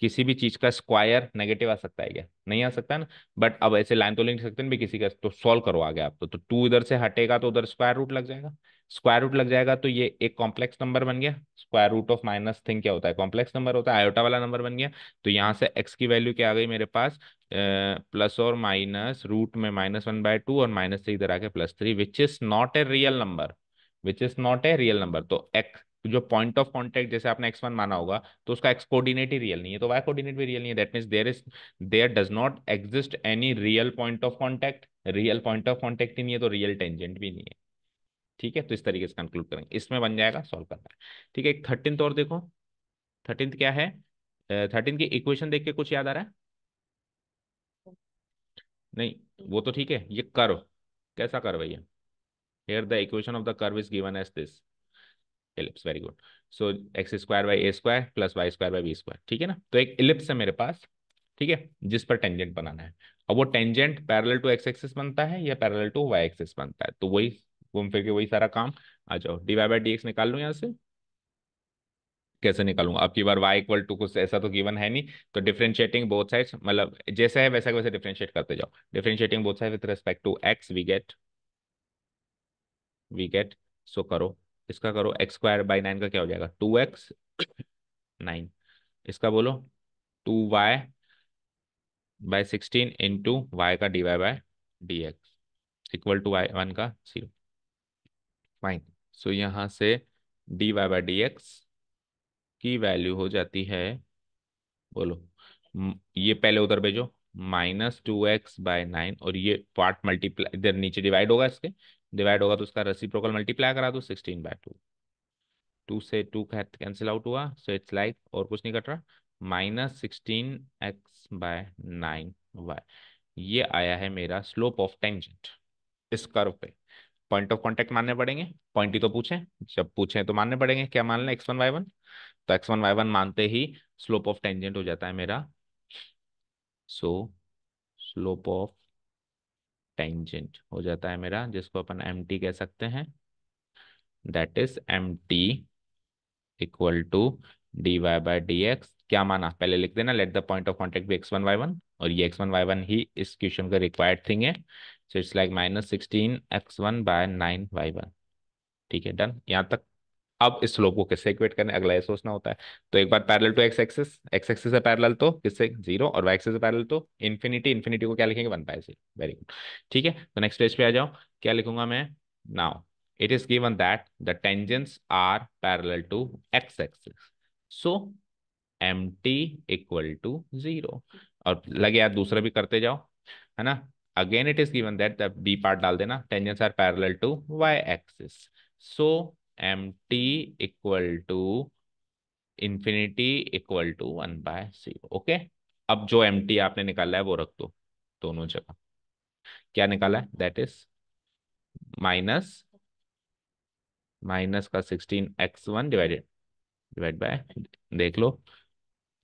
किसी भी चीज का स्क्वायर नेगेटिव आ सकता है क्या नहीं आ सकता ना बट अब ऐसे लाइन तो लिख सकते हैं भी किसी का तो सॉल्व करो आगे आप तो टू तो इधर से हटेगा तो उधर स्क्वायर रूट लग जाएगा स्क्वायर रूट लग जाएगा तो ये एक कॉम्प्लेक्स नंबर बन गया square root of minus thing क्या होता है कॉम्प्लेक्स नंबर होता है आयोटा वाला नंबर बन गया तो यहाँ से एक्स की वैल्यू क्या आ गई मेरे पास प्लस और माइनस रूट में माइनस वन बाय टू और माइनस थ्री इधर आके plus three which is not a real number which is not a real number तो एक्स तो जो पॉइंट ऑफ कॉन्टेक्ट जैसे आपने एक्स वन माना होगा तो उसका एक्स कोऑर्डिनेट ही रियल नहीं है तो वाई कोऑर्डिनेट भी रियल नहीं है that means there is there does not exist any real point of contact real point of contact ही नहीं है तो रियल टेंजेंट भी नहीं है ठीक है तो इस तरीके से कंक्लूड करेंगे इसमें बन जाएगा सॉल्व करना है ठीक है एक थर्टीन और देखो थर्टीन क्या है थर्टीन की इक्वेशन देख के कुछ याद आ रहा है नहीं वो तो ठीक है ये कर्व कैसा कर भैया here the equation of the curve is given as this ellipse very good so X square by A square plus Y square by B square ठीक है ना तो एक इलिप्स है मेरे पास ठीक है जिस पर टेंजेंट बनाना है अब वो tangent parallel to x axis बनता है या पैरेलल टू वाई एक्सिस बनता है तो वही घूम फिर के वही सारा काम आ जाओ D Y by D X निकाल लूँ यहाँ से कैसे निकालूंगा आपकी बार y इक्वल टू कुछ ऐसा तो गिवन है नहीं तो डिफरेंशिएटिंग बोथ साइड्स मतलब जैसा है वैसा वैसे डिफरेंशिएट करते जाओ differentiating both side with respect to x we get we get so करो इसका करो एक्स स्क्वायर बाई नाइन का क्या हो जाएगा टू एक्स नाइन इसका बोलो two Y by sixteen into Y का D Y by D x equal to Y one का जीरो फाइन सो यहाँ से D Y by D X की वैल्यू हो जाती है बोलो ये पहले उधर भेजो minus two X by nine और ये पार्ट मल्टीप्लाई इधर नीचे डिवाइड होगा इसके डिवाइड होगा तो उसका रेसिप्रोकल मल्टीप्लाई करा दो सिक्सटीन बाय टू टू से टू कैंसिल आउट हुआ सो इट्स लाइक और कुछ नहीं कट रहा minus sixteen X by nine Y ये आया है मेरा स्लोप ऑफ टेंजेंट इस कर्व पे पॉइंट ऑफ कॉन्टेक्ट मानने पड़ेंगे पॉइंट ही तो पूछे जब पूछे तो मानने पड़ेंगे क्या मान लें एक्स वन वाई वन तो एक्स वन वाई वन मानते ही स्लोप ऑफ टेंजेंट हो जाता है मेरा सो स्लोप ऑफ टेंजेंट हो जाता है मेरा जिसको अपन एम टी कह सकते हैं that is M T equal to D Y by D X क्या माना पहले लिख देना let the point of contact भी एक्स वन वाई वन और ये एक्स वन वाई वन ही इस क्वेश्चन का रिक्वायर्ड थिंग है so it's like minus sixteen X one by nine Y one ठीक है डन यहाँ तक अब इस स्लोप को किससे इक्वेट करने अगला ये सोचना होता है तो एक बार parallel to x axis X axis से पैरेलल तो किससे जीरो और वाई एक्सिस से पैरेलल तो इन्फिनिटी इन्फिनिटी को क्या लिखेंगे one by zero very good ठीक है तो नेक्स्ट पेज पे आ जाओ क्या लिखूंगा मैं now it is given that the tangents are parallel to x axis so M T equal to zero और लगे यार दूसरा भी करते जाओ है ना again it is given that the B part डाल देना tangents are parallel to Y axis so M T equal to infinity equal to one by C okay अब जो एम टी आपने निकाला है वो रख दो दोनों जगह क्या निकाला है दैट इज माइनस माइनस का sixteen X one divided divide by देख लो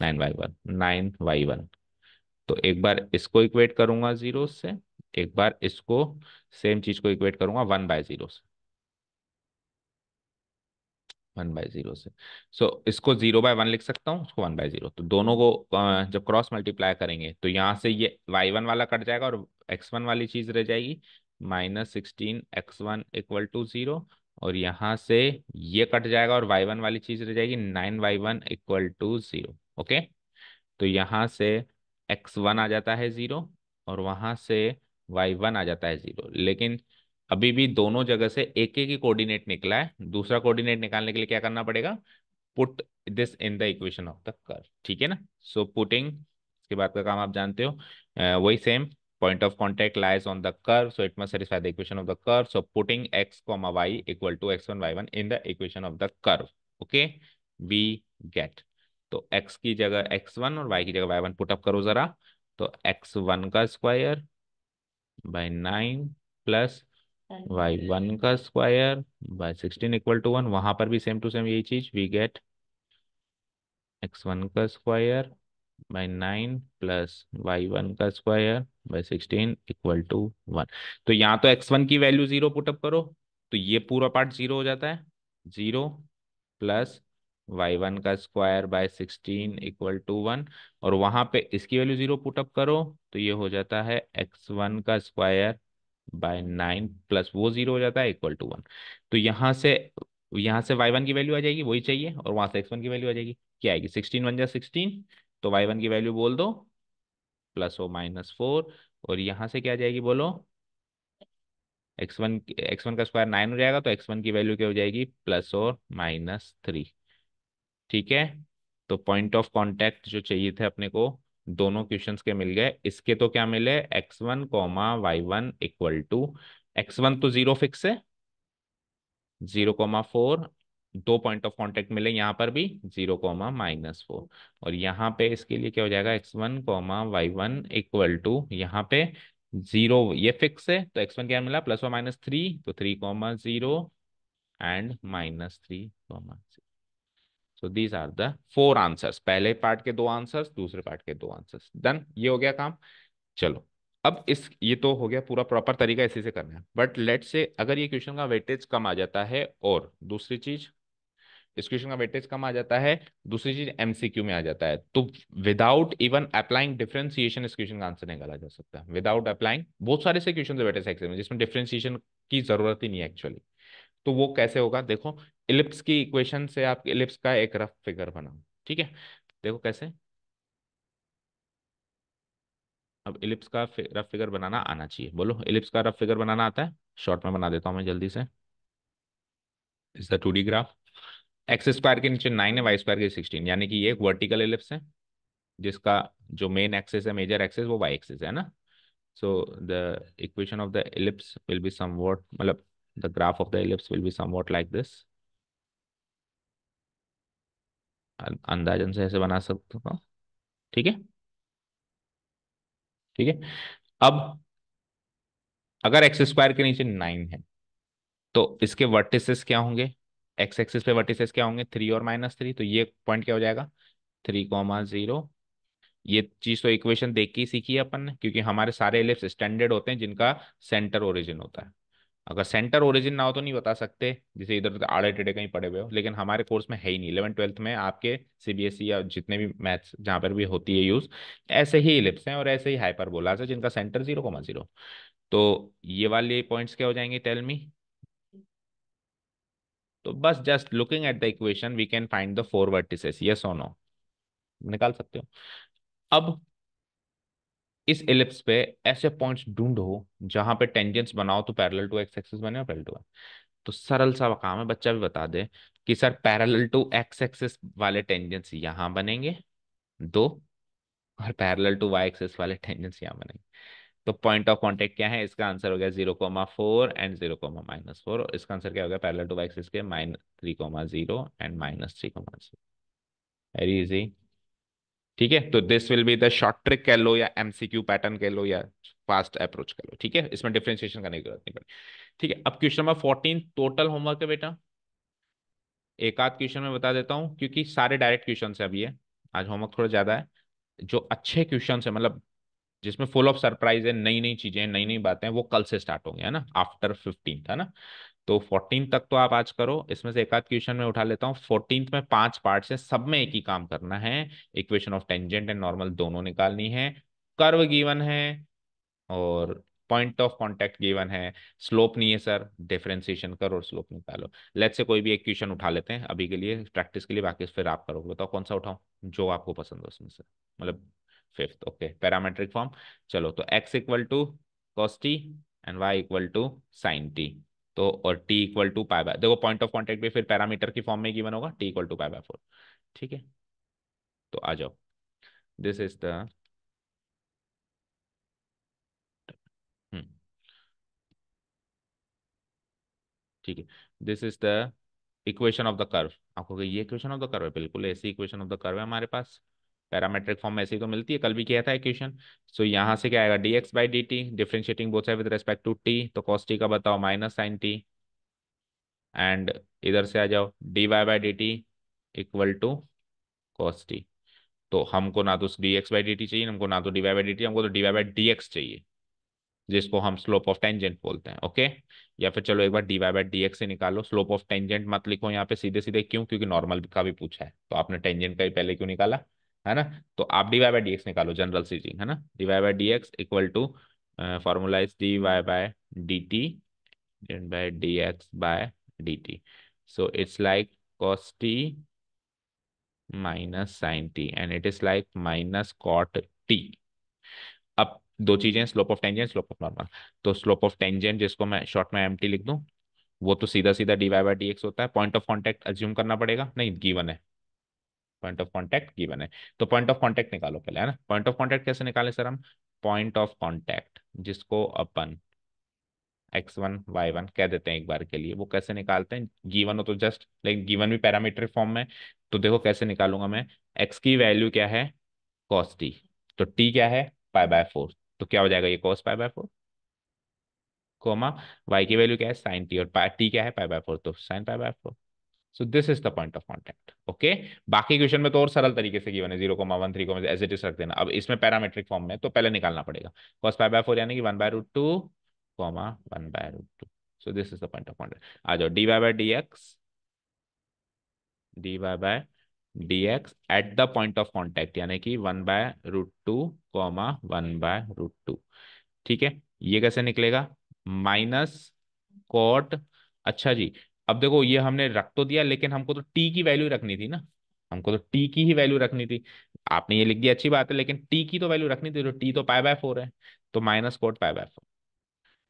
nine Y one nine Y one तो एक बार इसको इक्वेट करूंगा जीरो से एक बार इसको सेम चीज को इक्वेट करूंगा वन बाय जीरो से वन बाय जीरो से सो so, इसको जीरो बाय वन लिख सकता हूँ उसको वन बाय जीरो तो दोनों को जब क्रॉस मल्टीप्लाई करेंगे तो यहाँ से ये वाई वन वाला कट जाएगा और एक्स वन वाली चीज़ रह जाएगी minus sixteen X one equal to zero और यहाँ से ये कट जाएगा और वाई वन वाली चीज़ रह जाएगी nine Y one equal to zero okay तो यहाँ से एक्स वन आ जाता है ज़ीरो और वहां से वाई वन आ जाता है ज़ीरो लेकिन अभी भी दोनों जगह से एक एक ही कोऑर्डिनेट निकला है दूसरा कोऑर्डिनेट निकालने के लिए क्या करना पड़ेगा put this in the equation of the curve ठीक है ना सो पुटिंग इसके बाद का काम आप जानते हो वही same point of contact lies on the curve so it must satisfy the equation of the curve so putting X comma Y equal to x one Y one in the equation of the curve okay we get तो x की जगह x1 और y की जगह y1 one put up करो जरा तो x1 का square by nine plus Y one का square by sixteen equal to one वहां पर भी सेम टू सेम यही चीज वी गेट एक्स वन का square by nine plus Y one का square by sixteen equal to one तो यहाँ तो एक्स वन की वैल्यू जीरो पुटअप करो तो ये पूरा पार्ट जीरो हो जाता है जीरो प्लस वाई वन का square by sixteen equal to one और वहां पे इसकी वैल्यू जीरो पुटअप करो तो ये हो जाता है एक्स वन का स्क्वायर बाय नाइन प्लस वो जीरो हो जाता है इक्वल टू वन तो यहाँ से यहाँ से वाई वन की वैल्यू आ जाएगी वही चाहिए और वहां से एक्स वन की वैल्यू आ जाएगी क्या आएगी सिक्सटीन वन जा सिक्सटीन तो वाई वन की वैल्यू बोल दो प्लस ओ माइनस फोर और यहाँ से क्या आ जाएगी बोलो एक्स वन एक्स वन का स्क्वायर नाइन हो जाएगा तो एक्स वन की वैल्यू क्या हो जाएगी प्लस और माइनस थ्री ठीक है तो पॉइंट ऑफ कॉन्टैक्ट जो चाहिए थे अपने को दोनों क्वेश्चन के मिल गए इसके तो क्या मिले x one comma y one equal to x one तो जीरो फिक्स है जीरो कॉमा फोर दो पॉइंट ऑफ कॉन्टेक्ट मिले यहां पर भी जीरो कॉमा माइनस फोर और यहाँ पे इसके लिए क्या हो जाएगा x one comma y one equal to यहाँ पे जीरो ये फिक्स है तो एक्स वन क्या मिला प्लस वन माइनस थ्री तो three comma zero and minus three comma so these are the four answers पहले पार्ट के दो आंसर्स दूसरे पार्ट के दो आंसर्स डन ये हो गया काम चलो अब इस ये तो हो गया पूरा प्रॉपर तरीका इसी से करना है बट लेट से अगर ये क्वेश्चन का वेटेज कम आ जाता है और दूसरी चीज इस क्वेश्चन का वेटेज कम आ जाता है दूसरी चीज एमसीक्यू में आ जाता है तो विदाउट इवन अप्लाइंग डिफरेंशिएशन इस क्वेश्चन का आंसर निकाला जा सकता है विदाउट अप्लाइंग बहुत सारे से क्वेश्चन वेटेज एक्सम जिसमें डिफरेंशिएशन की जरूरत ही नहीं है एक्चुअली तो वो कैसे होगा देखो इलिप्स की इक्वेशन से आप इलिप्स का एक रफ फिगर बनाओ ठीक है देखो कैसे अब इलिप्स का रफ फिगर बनाना आना चाहिए बोलो इलिप्स का रफ फिगर बनाना आता है शॉर्ट में बना देता हूँ मैं जल्दी से is the two D graph x square के नीचे नाइन है वाई स्क्वायर के सिक्सटीन यानी कि ये एक वर्टिकल इलिप्स है जिसका जो मेन एक्सेस है मेजर एक्सेस वो वाई एक्सेस है ना so the equation of the ellipse will be some मतलब the graph of the ellipse will be some like this um, अंदाजन से ऐसे बना सकता हूँ ठीक है ठीक है अब अगर एक्स स्क्वायर के नीचे नाइन है तो इसके वर्टिसेस क्या होंगे एक्स एक्सिस पे वर्टिसेस क्या होंगे थ्री और माइनस थ्री तो ये पॉइंट क्या हो जाएगा थ्री कॉमा जीरो ये चीज तो इक्वेशन देख के ही सीखी है अपन ने क्योंकि हमारे सारे एलिप्स स्टैंडर्ड होते हैं जिनका सेंटर ओरिजिन होता है अगर सेंटर ओरिजिन ना हो तो नहीं बता सकते जैसे इधर तो आड़े टेढ़े कहीं पड़े हुए हो लेकिन हमारे कोर्स में है ही नहीं इलेवन ट्वेल्थ में आपके सीबीएसई e या जितने भी मैथ्स जहाँ पर भी होती है यूज ऐसे ही इलिप्स हैं और ऐसे ही हाइपरबोलास है जिनका सेंटर जीरो कोमा जीरो तो ये वाले पॉइंट्स क्या हो जाएंगे टेल मी तो बस just looking at the equation we can find the four vertices yes no निकाल सकते हो अब इस एलिप्स पे ऐसे पॉइंट्स ढूंढो जहां पे टेंजेंट्स बनाओ तो पैरेलल टू एक्स एक्सिस बने और पैरेलल टू तो सरल सा काम है बच्चा भी बता दे कि sir parallel to x axis वाले टेंजेंट्स यहां बनेंगे दो और पैरेलल टू वाई एक्सिस वाले टेंजेंट्स यहां बनेंगे तो पॉइंट ऑफ कॉन्टेक्ट क्या है इसका आंसर हो गया zero comma four and zero comma minus four और इसका आंसर क्या हो गया पैरेलल टू वाई एक्सिस के minus three comma zero and minus three comma zero very easy ठीक है तो this will be the short trick कह लो या एमसीक्यू पैटर्न कह लो या फास्ट अप्रोच कह लो ठीक है इसमें डिफ्रेंशिएशन करने की जरूरत नहीं पड़ी ठीक है अब question number fourteen total homework है बेटा एक आध क्वेश्चन में बता देता हूँ क्योंकि सारे डायरेक्ट क्वेश्चन है अभी है आज होमवर्क थोड़ा ज्यादा है जो अच्छे क्वेश्चन है मतलब जिसमें फुल ऑफ सरप्राइज है नई नई चीजें नई नई बातें वो कल से स्टार्ट होंगे है ना आफ्टर फिफ्टीन है ना तो फोर्टीन तक तो आप आज करो इसमें से एक आध क्वेश्चन में उठा लेता हूँ फोर्टीन में पांच पार्ट है सब में एक ही काम करना है equation of tangent and normal दोनों निकालनी है कर्व गिवन है और पॉइंट ऑफ कॉन्टेक्ट गिवन है स्लोप नहीं है सर डिफ्रेंसिएशन करो और स्लोप निकालो लेट से कोई भी एक क्वेश्चन उठा लेते हैं अभी के लिए प्रैक्टिस के लिए बाकी फिर आप करोगे बताओ कौन सा उठाओ जो आपको पसंद हो उसमें सर मतलब फिफ्थ ओके पैरामेट्रिक फॉर्म चलो तो x equal to cos t and y equal to sine t तो और t equal to pi by देखो पॉइंट ऑफ कॉन्टेक्ट भी फिर पैरामीटर की फॉर्म में गिवन होगा t equal to pi by four ठीक है तो आ जाओ दिस इज द ठीक है this is the equation of the curve आपको ये इक्वेशन ऑफ द कर्व है बिल्कुल ऐसी इक्वेशन ऑफ द कर्व है हमारे पास पैरामेट्रिक फॉर्म में ऐसी तो मिलती है कल भी किया था क्वेश्चन सो so, यहाँ से क्या आएगा d x by d t differentiating both with respect to t तो कॉस टी का बताओ माइनस साइन टी एंड इधर से आ जाओ D Y by d t equal to cos t तो हमको ना तो d x by d t चाहिए हमको ना तो d Y by d t हमको तो d Y by D x चाहिए जिसको हम स्लोप ऑफ टेंजेंट बोलते हैं ओके या फिर चलो एक बार d Y by D x से निकालो स्लोप ऑफ टेंजेंट मत लिखो यहाँ पे सीधे सीधे क्यों क्योंकि नॉर्मल का भी पूछा है तो आपने टेंजेंट का भी पहले क्यों निकाला है ना तो आप डी वाई बाई डी निकालो जनरल सीजिंग है ना d Y by D x equal to formula d Y by d t by by dx by dt. So it's like cos t minus sine t and it is like minus cot t अब दो चीजें slope of tangent slope of normal तो slope of tangent जिसको मैं short में M T लिख दू वो तो सीधा सीधा d Y by D x होता है पॉइंट ऑफ कॉन्टेक्ट अज्यूम करना पड़ेगा नहीं गिवन है पॉइंट ऑफ कॉन्टैक्ट गिवन है तो पॉइंट ऑफ कॉन्टैक्ट निकालो पहले है ना पॉइंट ऑफ कॉन्टैक्ट कैसे निकाले सर हम पॉइंट ऑफ कॉन्टैक्ट जिसको अपन एक्स वन वाई वन कह देते हैं एक बार के लिए वो कैसे निकालते हैं गिवन हो तो जस्ट लाइक गिवन भी पैरामीटर फॉर्म में तो देखो कैसे निकालूंगा मैं एक्स की वैल्यू क्या है कॉस टी तो टी क्या है पाई बाय फोर तो क्या हो जाएगा ये cos pi by four comma y की वैल्यू क्या है साइन टी और टी क्या है पाई बाय फोर तो sine pi by four so this is the point of contact okay बाकी क्वेश्चन में तो और सरल तरीके से की जीरो को one three comma as it is रख देना अब इसमें पैरामेट्रिक फॉर्म में तो पहले निकालना पड़ेगा कॉस फाइव बाय फोर यानी कि one by root two comma one by root two so this is the point of contact आ जाओ D Y by D x d Y by D x at the point of contact यानी कि one by root two comma one by root two ठीक है ये कैसे निकलेगा minus cot अच्छा जी अब देखो ये हमने रख तो दिया लेकिन हमको तो टी की वैल्यू रखनी थी ना हमको तो टी की ही वैल्यू रखनी थी आपने ये लिख दिया अच्छी बात है लेकिन टी की तो वैल्यू रखनी थी तो टी तो पाई बाय फोर है तो minus cot pi by four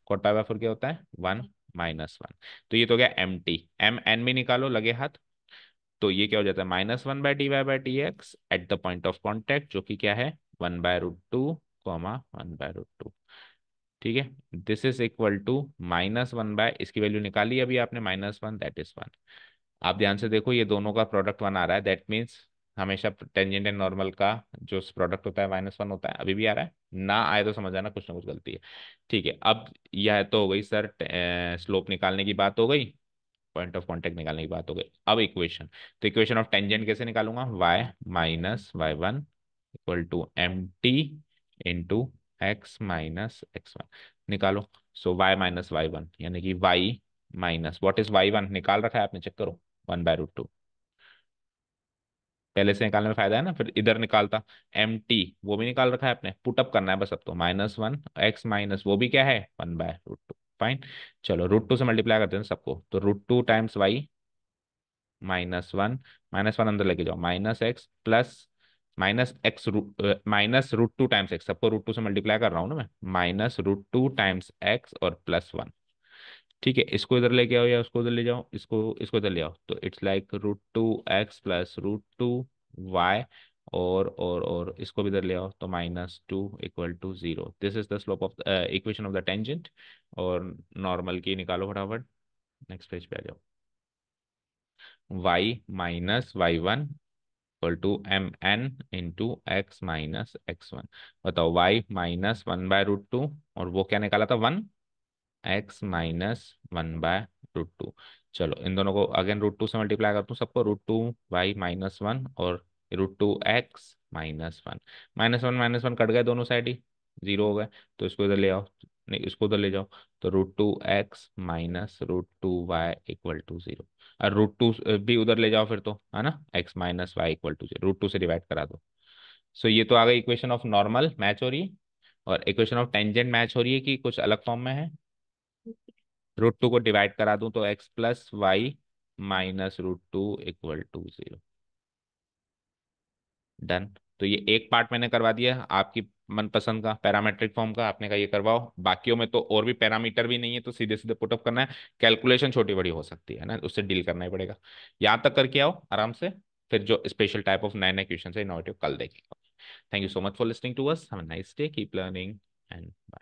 cot pi by four क्या होता है वन माइनस वन तो ये तो गया एम टी एम एन भी निकालो लगे हाथ तो ये क्या हो जाता है minus one by t y by t x at the point of contact जो कि क्या है one by root two comma one by root two ठीक है this is equal to minus one by इसकी वैल्यू निकाली अभी आपने minus one that is one आप ध्यान से देखो ये दोनों का प्रोडक्ट वन आ रहा है दैट मीन्स हमेशा टेंजेंट एंड नॉर्मल का जो प्रोडक्ट होता है माइनस वन होता है अभी भी आ रहा है ना आए तो समझ आना कुछ ना कुछ गलती है ठीक है अब यह तो हो गई सर स्लोप निकालने की बात हो गई पॉइंट ऑफ कॉन्टेक्ट निकालने की बात हो गई अब इक्वेशन तो इक्वेशन ऑफ टेंजेंट कैसे निकालूंगा y minus y one equal to m t into x minus x one निकालो so y minus y one यानी कि y minus what is y one निकाल रखा है आपने चेक करो वन बाय रूट टू पहले से निकालने में फायदा है ना फिर इधर निकालता एम टी वो भी निकाल रखा है आपने पुटअप करना है बस अब तो माइनस वन एक्स माइनस वो भी क्या है one by root two fine चलो रूट टू से मल्टीप्लाई करते हैं सबको तो root two times y minus one minus one अंदर लेके जाओ minus x plus minus x minus root two times x सबको रूट टू से मल्टीप्लाई कर रहा हूँ ना मैं minus root two times x और प्लस वन ठीक है इसको इधर लेके आओ या उसको इधर ले जाओ इसको इसको इधर ले आओ तो it's like root two x plus root two y और और और इसको भी इधर ले आओ तो minus two equal to zero this is the slope of equation of the tangent और नॉर्मल की निकालो फटाफट नेक्स्ट पेज पे आ जाओ Y minus y one equal to m n into x minus x one बताओ y minus one by root two और वो क्या निकाला था one x minus one by root two चलो इन दोनों को अगेन रूट टू से मल्टीप्लाई करता हूँ सबको root two y minus one और root two x minus one minus one minus one cut गए दोनों साइड ही जीरो हो गए तो इसको इधर ले आओ नहीं इसको उधर ले जाओ तो root two x minus root two y equal to zero और रूट टू भी उधर ले जाओ फिर तो है ना x minus y equal to zero root two से डिवाइड करा दो सो so, ये तो आ गई इक्वेशन ऑफ नॉर्मल मैच हो रही है और इक्वेशन ऑफ टेंजेंट मैच हो रही है कि कुछ अलग फॉर्म में है रूट टू को डिवाइड करा दूं तो x plus Y minus root two equal to zero done तो ये एक पार्ट मैंने करवा दिया आपकी मनपसंद का पैरामेट्रिक फॉर्म का आपने कहा ये करवाओ बाकियों में तो और भी पैरामीटर भी नहीं है तो सीधे सीधे पुटअप करना है कैलकुलेशन छोटी बड़ी हो सकती है ना उससे डील करना ही पड़ेगा यहाँ तक करके आओ आराम से फिर जो स्पेशल टाइप ऑफ नए नए क्वेश्चन है इनोवेटिव कल देखेंगे thank you so much for listening to us have a nice day keep learning and